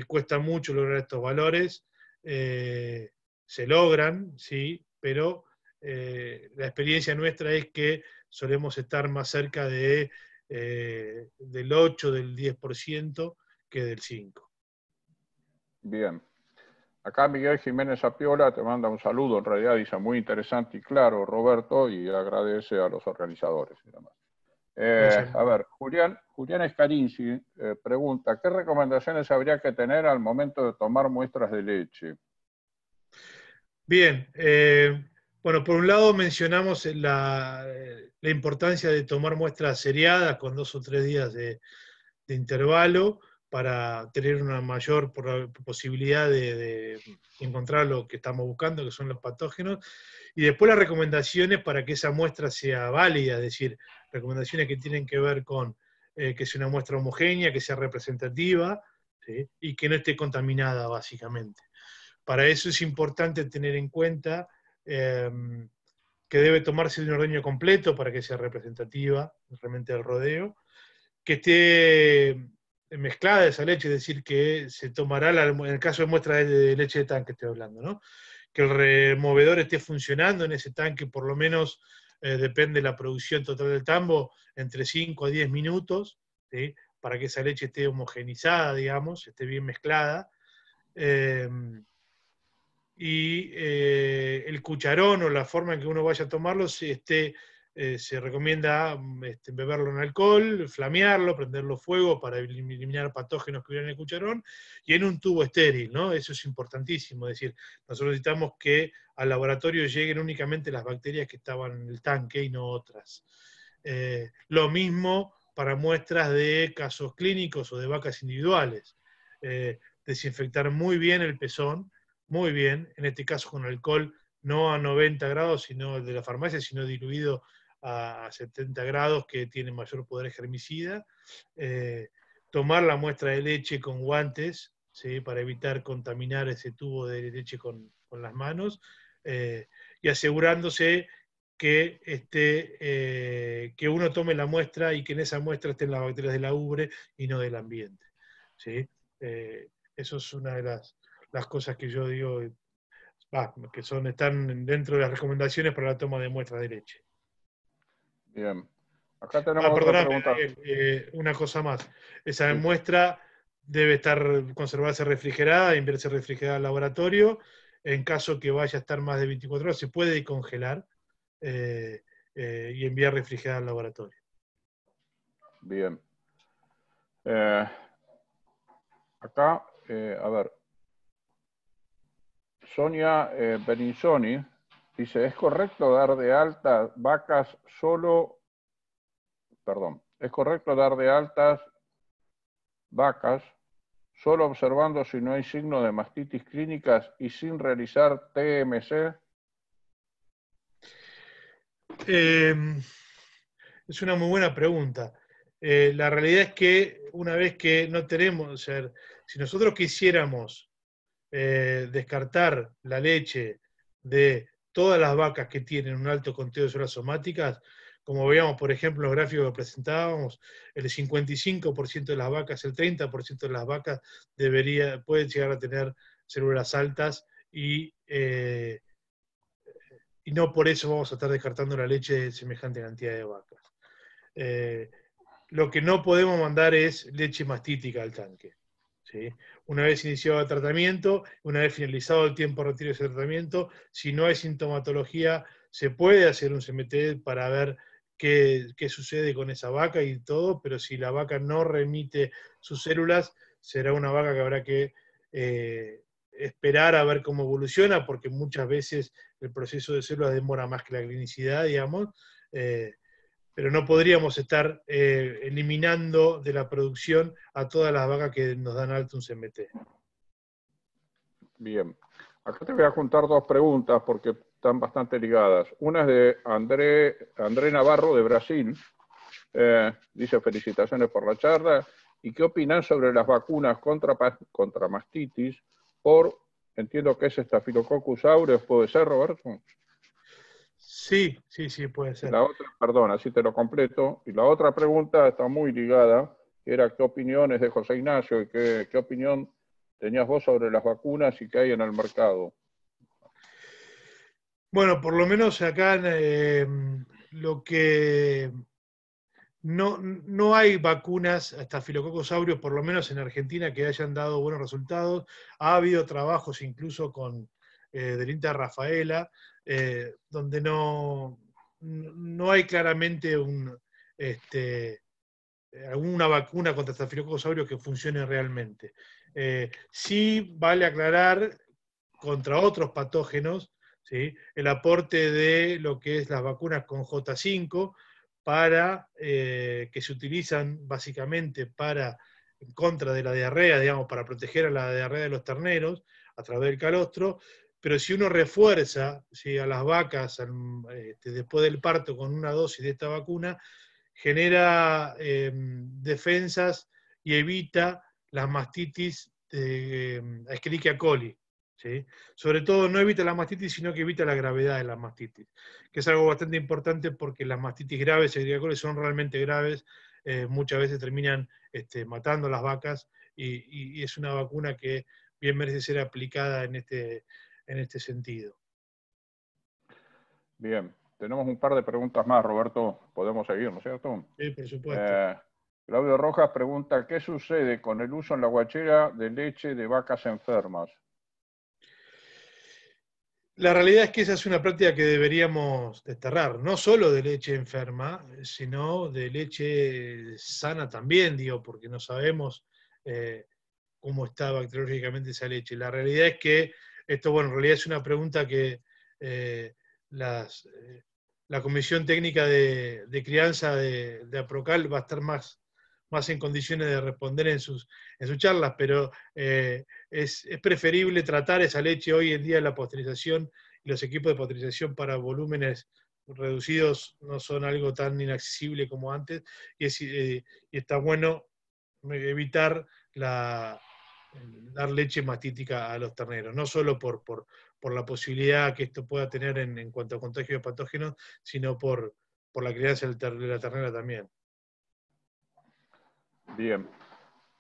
cuesta mucho lograr estos valores. se logran, sí, pero eh, la experiencia nuestra es que solemos estar más cerca eh, del 8, del 10% que del 5%. Bien. Acá Miguel Jiménez Apiola te manda un saludo, en realidad dice muy interesante y claro, Roberto, y agradece a los organizadores y eh, a ver, Julián, Julián pregunta, ¿qué recomendaciones habría que tener al momento de tomar muestras de leche? Bien, eh, bueno, por un lado mencionamos la, importancia de tomar muestras seriadas con dos o tres días de, intervalo para tener una mayor posibilidad de, encontrar lo que estamos buscando, que son los patógenos, y después las recomendaciones para que esa muestra sea válida, es decir, recomendaciones que tienen que ver con eh, que sea una muestra homogénea, que sea representativa y que no esté contaminada, básicamente. Para eso es importante tener en cuenta em, que debe tomarse de un ordeño completo para que sea representativa realmente del rodeo, que esté mezclada esa leche, es decir, que se tomará, en el caso de muestra de leche de tanque estoy hablando, que el removedor esté funcionando en ese tanque, por lo menos eh, depende de la producción total del tambo, entre 5 a 10 minutos, para que esa leche esté homogenizada, digamos, esté bien mezclada. Em, y eh, el cucharón o la forma en que uno vaya a tomarlo, eh, se recomienda mm, este, beberlo en alcohol, flamearlo, prenderlo fuego para eliminar patógenos que hubieran en el cucharón, y en un tubo estéril, ¿no? Eso es importantísimo, es decir, nosotros necesitamos que al laboratorio lleguen únicamente las bacterias que estaban en el tanque y no otras. Eh, lo mismo para muestras de casos clínicos o de vacas individuales. desinfectar muy bien el pezón, muy bien, en este caso con alcohol no a 90 grados, sino el de la farmacia, sino diluido a 70 grados, que tiene mayor poder germicida. Eh, tomar la muestra de leche con guantes, para evitar contaminar ese tubo de leche con, las manos, eh, y asegurándose que, este, eh, que uno tome la muestra y que en esa muestra estén las bacterias de la ubre y no del ambiente. eso es una de las las cosas que yo digo, eh, que son, están dentro de las recomendaciones para la toma de muestra de leche. Bien. Acá ah, tenemos otra pregunta. Eh, eh, una cosa más. Esa muestra debe estar conservarse refrigerada, enviarse refrigerada al laboratorio. En caso que vaya a estar más de 24 horas, se puede congelar y enviar refrigerada al laboratorio. Bien. acá, a ver, Sonia eh, dice, ¿es correcto dar de altas vacas solo, perdón, es correcto dar de altas vacas solo observando si no hay signo de mastitis clínicas y sin realizar TMC? Eh, es una muy buena pregunta. Eh, la realidad es que una vez que no tenemos, si nosotros quisiéramos eh, descartar la leche de todas las vacas que tienen un alto contenido de células somáticas, como veíamos, por ejemplo, en los gráficos que presentábamos, el 55% de las vacas, el 30% de las vacas debería, pueden llegar a tener células altas y, eh, y no por eso vamos a estar descartando la leche de semejante cantidad de vacas. Eh, lo que no podemos mandar es leche mastítica al tanque. Una vez iniciado el tratamiento, una vez finalizado el tiempo de retiro de ese tratamiento, si no hay sintomatología, se puede hacer un CMT para ver qué, sucede con esa vaca y todo, pero si la vaca no remite sus células, será una vaca que habrá que eh, esperar a ver cómo evoluciona, porque muchas veces el proceso de células demora más que la clinicidad, digamos, eh, pero no podríamos estar eh, eliminando de la producción a todas las vacas que nos dan alto un CMT. Bien, acá te voy a juntar dos preguntas porque están bastante ligadas. Una es de André, André Navarro de Brasil. Eh, dice felicitaciones por la charla. ¿Y qué opinan sobre las vacunas contra, mastitis por, entiendo que es estafilococcus aureus, puede ser, Roberto? Sí, sí, sí, puede ser. La otra, perdón, así te lo completo. Y la otra pregunta está muy ligada, era qué opiniones de José Ignacio y qué, opinión tenías vos sobre las vacunas y qué hay en el mercado. Bueno, por lo menos acá eh, lo que no, no, hay vacunas hasta filococosaurios por lo menos en Argentina, que hayan dado buenos resultados. Ha habido trabajos incluso con eh, Delinta Rafaela eh, donde no, no hay claramente un, este, alguna vacuna contra aureos que funcione realmente. Eh, sí vale aclarar contra otros patógenos ¿sí? el aporte de lo que es las vacunas con J5 para, eh, que se utilizan básicamente para en contra de la diarrea, digamos, para proteger a la diarrea de los terneros a través del calostro, pero si uno refuerza a las vacas este, después del parto con una dosis de esta vacuna, genera em, defensas y evita las mastitis de em, Escherichia coli. Sobre todo no evita la mastitis, sino que evita la gravedad de la mastitis, que es algo bastante importante porque las mastitis graves, Escherichia coli, son realmente graves, eh, muchas veces terminan este, matando a las vacas y es una vacuna que bien merece ser aplicada en este en este sentido. Bien, tenemos un par de preguntas más, Roberto. Podemos seguir, ¿no es cierto? Sí, por supuesto. Eh, Claudio Rojas pregunta, ¿qué sucede con el uso en la guachera de leche de vacas enfermas? La realidad es que esa es una práctica que deberíamos desterrar, no solo de leche enferma, sino de leche sana también, digo, porque no sabemos eh, cómo está bacteriológicamente esa leche. La realidad es que esto, bueno, en realidad es una pregunta que eh, eh, la Comisión Técnica de, Crianza de, APROCAL va a estar más, más en condiciones de responder en sus, en sus charlas, pero eh, es, preferible tratar esa leche hoy en día en la posterización y los equipos de posterización para volúmenes reducidos no son algo tan inaccesible como antes y está bueno evitar la, dar leche matítica a los terneros, no solo por, la posibilidad que esto pueda tener en, cuanto a contagio de patógenos, sino por, la crianza de la ternera también. Bien.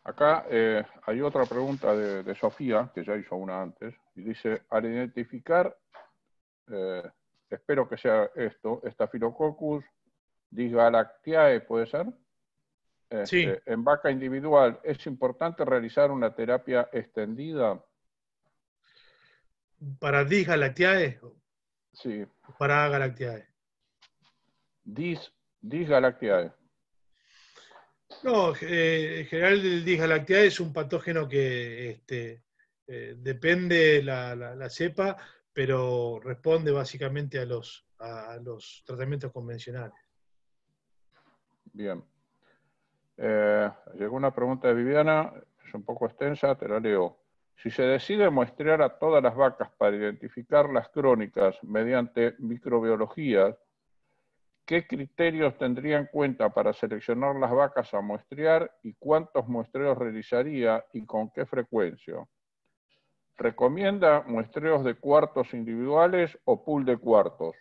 Acá eh, hay otra pregunta de, Sofía, que ya hizo una antes, y dice, al identificar, eh, espero que sea esto, esta Filococcus disgalactiae, ¿puede ser? Este, en vaca individual, ¿es importante realizar una terapia extendida? Para disgalactiae. Sí. Para galactiae. Dis, disgalactiae. No, eh, en general el disgalactiae es un patógeno que este, eh, depende la, la, cepa, pero responde básicamente a los, a los tratamientos convencionales. Bien. Eh, llegó una pregunta de Viviana, es un poco extensa, te la leo. Si se decide muestrear a todas las vacas para identificar las crónicas mediante microbiologías, ¿qué criterios tendría en cuenta para seleccionar las vacas a muestrear y cuántos muestreos realizaría y con qué frecuencia? ¿Recomienda muestreos de cuartos individuales o pool de cuartos?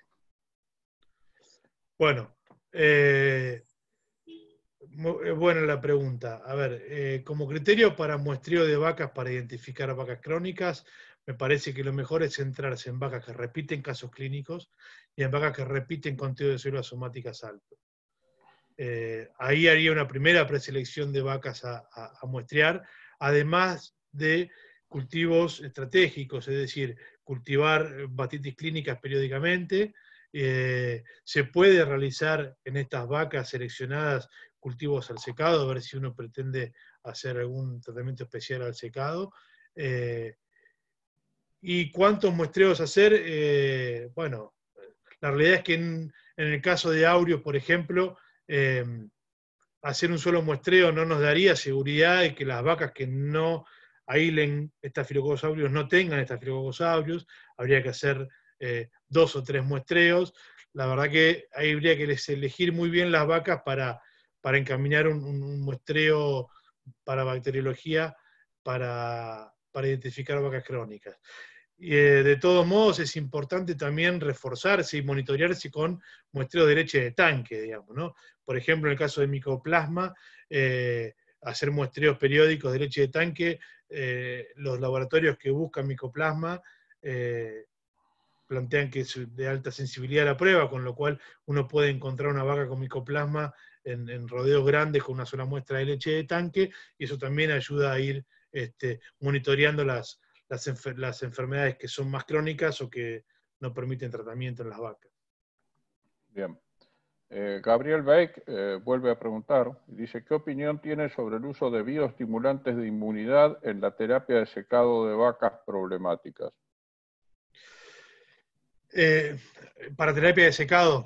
Bueno, eh, eh, bueno, la pregunta. A ver, eh, como criterio para muestreo de vacas para identificar vacas crónicas, me parece que lo mejor es centrarse en vacas que repiten casos clínicos y en vacas que repiten contenido de células somáticas alto. Eh, ahí haría una primera preselección de vacas a, muestrear, además de cultivos estratégicos, es decir, cultivar batitis clínicas periódicamente, se puede realizar en estas vacas seleccionadas cultivos al secado, a ver si uno pretende hacer algún tratamiento especial al secado. Eh, ¿Y cuántos muestreos hacer? Eh, bueno, la realidad es que en, el caso de Aureo, por ejemplo, eh, hacer un solo muestreo no nos daría seguridad de que las vacas que no aílen estas aureos no tengan estafilococos aureos, Habría que hacer dos o tres muestreos. La verdad que ahí habría que elegir muy bien las vacas para para encaminar un, muestreo para bacteriología para, identificar vacas crónicas. Y, eh, de todos modos, es importante también reforzarse y monitorearse con muestreo de leche de tanque, digamos, Por ejemplo, en el caso de micoplasma, eh, hacer muestreos periódicos de leche de tanque, eh, los laboratorios que buscan micoplasma plantean que es de alta sensibilidad a la prueba, con lo cual uno puede encontrar una vaca con micoplasma en, rodeos grandes con una sola muestra de leche de tanque, y eso también ayuda a ir este, monitoreando las, enfermedades que son más crónicas o que no permiten tratamiento en las vacas. Bien. Eh, Gabriel Beck eh, vuelve a preguntar, y dice, ¿qué opinión tiene sobre el uso de bioestimulantes de inmunidad en la terapia de secado de vacas problemáticas? Eh, para terapia de secado,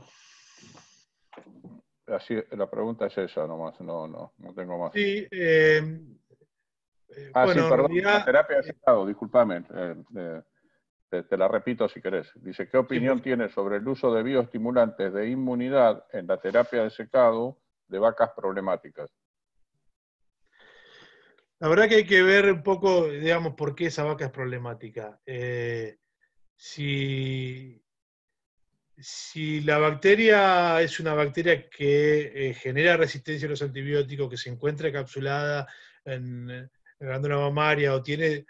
así, la pregunta es esa nomás, no, no, no tengo más. Sí, em, eh, ah, sí, perdón, terapia de eh, secado, disculpame, eh, te, la repito si querés. Dice, ¿qué opinión tiene tienes sobre el uso de bioestimulantes de inmunidad en la terapia de secado de vacas problemáticas? La verdad que hay que ver un poco, digamos, por qué esa vaca es problemática. si si la bacteria es una bacteria que eh, genera resistencia a los antibióticos, que se encuentra encapsulada eh, en, la glándula mamaria o tiene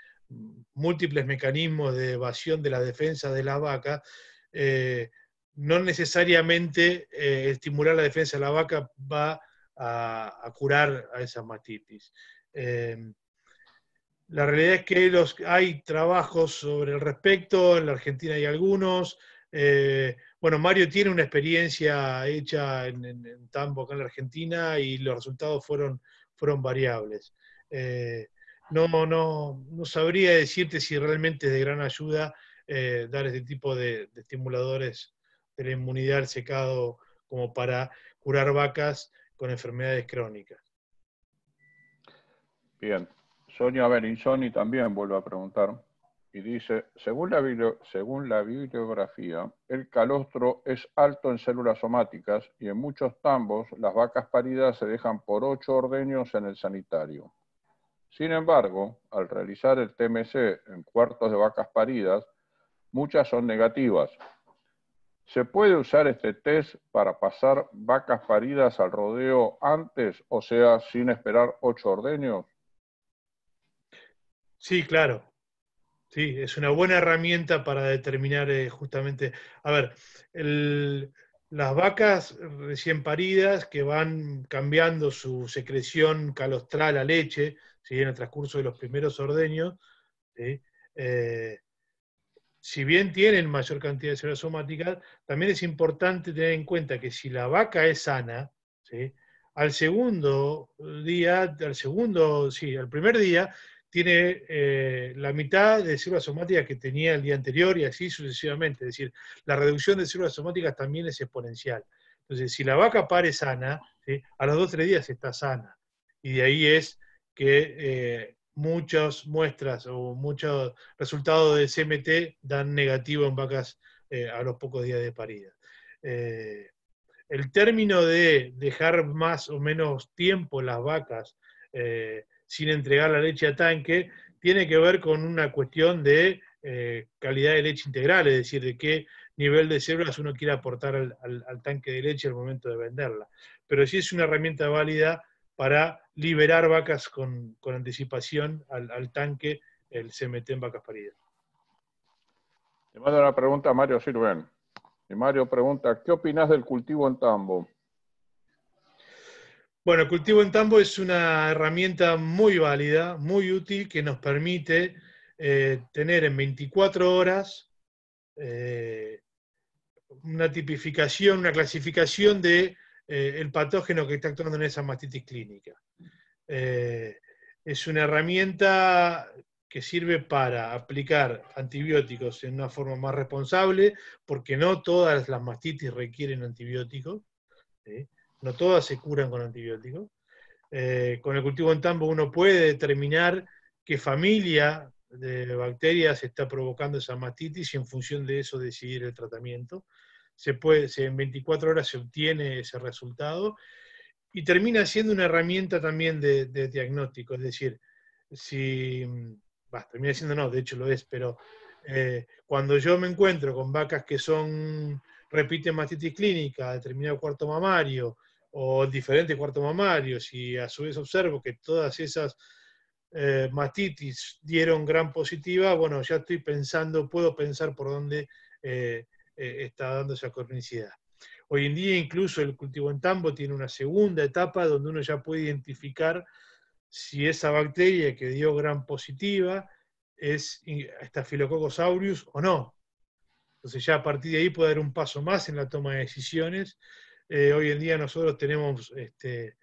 múltiples mecanismos de evasión de la defensa de la vaca, eh, no necesariamente estimular la defensa de la vaca va a, curar a esa mastitis. la realidad es que hay trabajos sobre el respecto, en la Argentina hay algunos, eh, bueno, Mario tiene una experiencia hecha en, en, en, acá en la Argentina, y los resultados fueron, fueron variables. Eh, no, no, no sabría decirte si realmente es de gran ayuda eh, dar este tipo de, estimuladores de la inmunidad al secado como para curar vacas con enfermedades crónicas. Bien. Sonia, a ver, y también vuelvo a preguntar y dice, según la, bibliografía, el calostro es alto en células somáticas y en muchos tambos las vacas paridas se dejan por ocho ordeños en el sanitario. Sin embargo, al realizar el TMC en cuartos de vacas paridas, muchas son negativas. ¿Se puede usar este test para pasar vacas paridas al rodeo antes, o sea, sin esperar ocho ordeños? Sí, claro. Sí, es una buena herramienta para determinar eh, justamente, a ver, las vacas recién paridas que van cambiando su secreción calostral a leche, en el transcurso de los primeros ordeños, eh, si bien tienen mayor cantidad de células somáticas, también es importante tener en cuenta que si la vaca es sana, al segundo día, al segundo, sí, al primer día, tiene eh, la mitad de células somáticas que tenía el día anterior y así sucesivamente. Es decir, la reducción de células somáticas también es exponencial. Entonces, si la vaca pare sana, a los dos o tres días está sana. Y de ahí es que eh, muchas muestras o muchos resultados de CMT dan negativo en vacas eh, a los pocos días de parida. el término de dejar más o menos tiempo las vacas sin entregar la leche a tanque, tiene que ver con una cuestión de eh, calidad de leche integral, es decir, de qué nivel de células uno quiere aportar al, tanque de leche al momento de venderla. Pero sí es una herramienta válida para liberar vacas con, anticipación al, tanque, el CMT en vacas paridas. Le mando una pregunta a Mario Sirven. Y Mario pregunta, ¿qué opinas del cultivo en tambo? Bueno, cultivo en tambo es una herramienta muy válida, muy útil, que nos permite eh, tener en 24 horas eh, una tipificación, una clasificación del de, eh, patógeno que está actuando en esa mastitis clínica. es una herramienta que sirve para aplicar antibióticos en una forma más responsable, porque no todas las mastitis requieren antibióticos. ¿sí? no todas se curan con antibióticos. Eh, con el cultivo en tambo uno puede determinar qué familia de bacterias está provocando esa mastitis y en función de eso decidir el tratamiento. Se puede, en 24 horas se obtiene ese resultado y termina siendo una herramienta también de, diagnóstico, es decir, si, termina siendo no, de hecho lo es, pero eh, cuando yo me encuentro con vacas que son, repiten mastitis clínica, determinado cuarto mamario, o diferentes cuartos mamarios y a su vez observo que todas esas eh, matitis dieron gran positiva, bueno, ya estoy pensando, puedo pensar por dónde eh, eh, está dando esa cornicidad. Hoy en día incluso el cultivo en tambo tiene una segunda etapa donde uno ya puede identificar si esa bacteria que dio gran positiva es Staphylococcus aureus o no. Entonces ya a partir de ahí puede dar un paso más en la toma de decisiones eh, hoy en día nosotros tenemos este,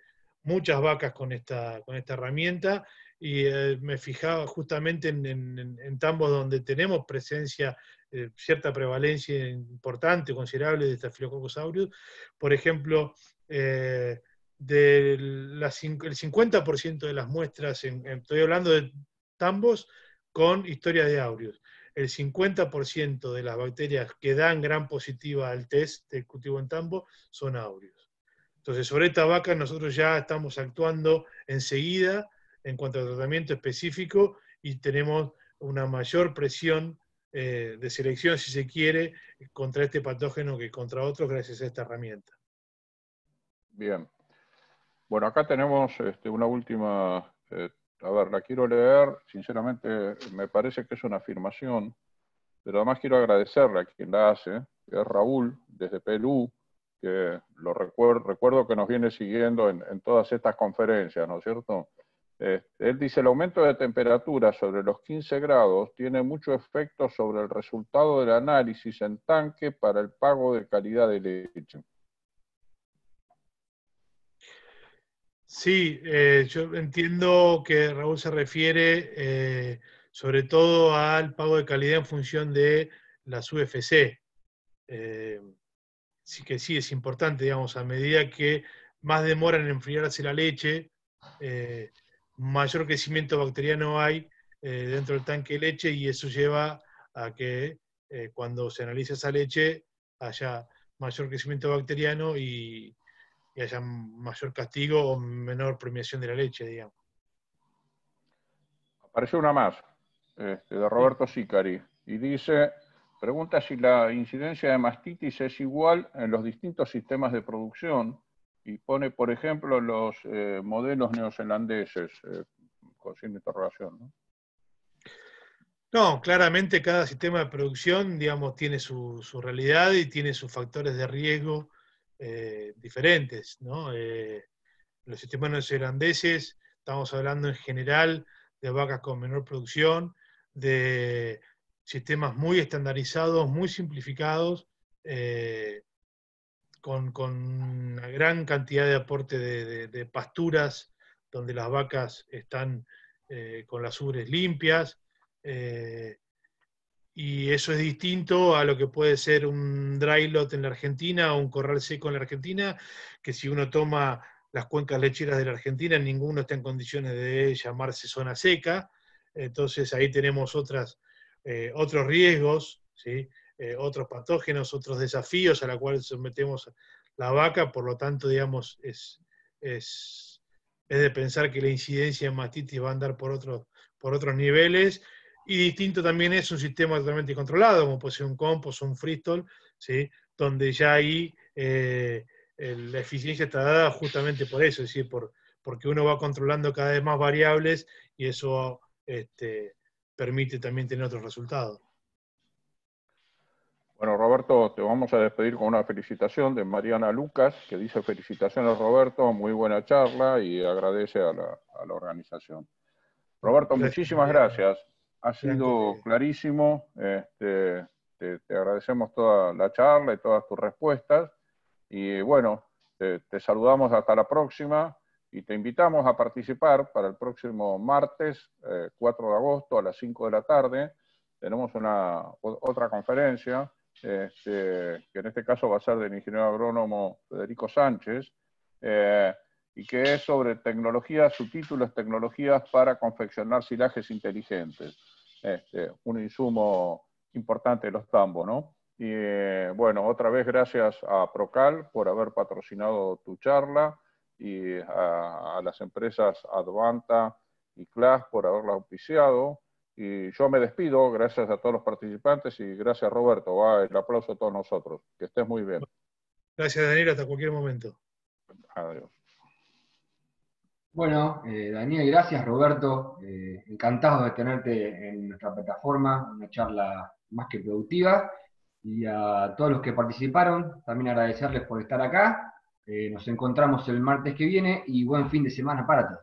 muchas vacas con esta, esta herramienta y eh, me fijaba justamente en, tambos donde tenemos presencia, eh, cierta prevalencia importante, considerable de Staphylococcus aureus. Por ejemplo, el del 50% de las muestras, estoy hablando de tambos con historia de aureus, el 50% de las bacterias que dan gran positiva al test de cultivo en tambo son áureos. Entonces, sobre esta vaca nosotros ya estamos actuando enseguida en cuanto al tratamiento específico y tenemos una mayor presión eh, de selección, si se quiere, contra este patógeno que contra otros gracias a esta herramienta. Bien. Bueno, acá tenemos este, una última eh, a ver, la quiero leer, sinceramente me parece que es una afirmación, pero además quiero agradecerle a quien la hace, que es Raúl, desde Perú, que lo recuerdo, recuerdo que nos viene siguiendo en, todas estas conferencias, ¿no es cierto? Este, él dice, el aumento de temperatura sobre los 15 grados tiene mucho efecto sobre el resultado del análisis en tanque para el pago de calidad de leche. Sí, eh, yo entiendo que Raúl se refiere eh, sobre todo al pago de calidad en función de las UFC. Eh, sí que sí, es importante, digamos, a medida que más demora en enfriarse la leche, mayor crecimiento bacteriano hay dentro del tanque de leche y eso lleva a que cuando se analiza esa leche haya mayor crecimiento bacteriano y, y haya mayor castigo o menor premiación de la leche, digamos. Aparece una más, este, de Roberto Sicari, y dice, pregunta si la incidencia de mastitis es igual en los distintos sistemas de producción, y pone, por ejemplo, los eh, modelos neozelandeses, eh, con cierta interrogación. ¿no? claramente cada sistema de producción, digamos, tiene su realidad y tiene sus factores de riesgo eh, diferentes. Eh, los sistemas neozelandeses, estamos hablando en general de vacas con menor producción, de sistemas muy estandarizados, muy simplificados, eh, con, una gran cantidad de aporte de, pasturas, donde las vacas están con las ubres limpias. Y eso es distinto a lo que puede ser un dry lot en la Argentina o un corral seco en la Argentina, que si uno toma las cuencas lecheras de la Argentina, ninguno está en condiciones de llamarse zona seca. Entonces ahí tenemos otras, eh, otros riesgos, eh, otros patógenos, otros desafíos a los cuales sometemos la vaca, por lo tanto, digamos, es, de pensar que la incidencia en matitis va a andar por, por otros niveles y distinto también es un sistema totalmente controlado, como puede ser un compost o un freestall, donde ya ahí eh, la eficiencia está dada justamente por eso, es decir, porque uno va controlando cada vez más variables y eso este, permite también tener otros resultados. Bueno, Roberto, te vamos a despedir con una felicitación de Mariana Lucas, que dice felicitaciones Roberto, muy buena charla y agradece a la, organización. Roberto, muchísimas gracias ha sido eh. clarísimo. Este, te, agradecemos toda la charla y todas tus respuestas. Y bueno, te, saludamos hasta la próxima y te invitamos a participar para el próximo martes, 4 eh, de agosto, a las 5 de la tarde. Tenemos una, otra conferencia, este, que en este caso va a ser del ingeniero agrónomo Federico Sánchez. Eh, y que es sobre tecnologías, subtítulos, Tecnologías para confeccionar silajes inteligentes. Este, un insumo importante de los tambos, ¿no? Y eh, bueno, otra vez gracias a Procal por haber patrocinado tu charla y a, las empresas Advanta y Clash por haberla auspiciado. Y yo me despido, gracias a todos los participantes y gracias Roberto. Va el aplauso a todos nosotros. Que estés muy bien. Gracias Daniel, hasta cualquier momento. Adiós. Bueno, eh, Daniel, gracias Roberto. Eh, encantado de tenerte en nuestra plataforma, una charla más que productiva. Y a todos los que participaron, también agradecerles por estar acá. Eh, nos encontramos el martes que viene y buen fin de semana para todos.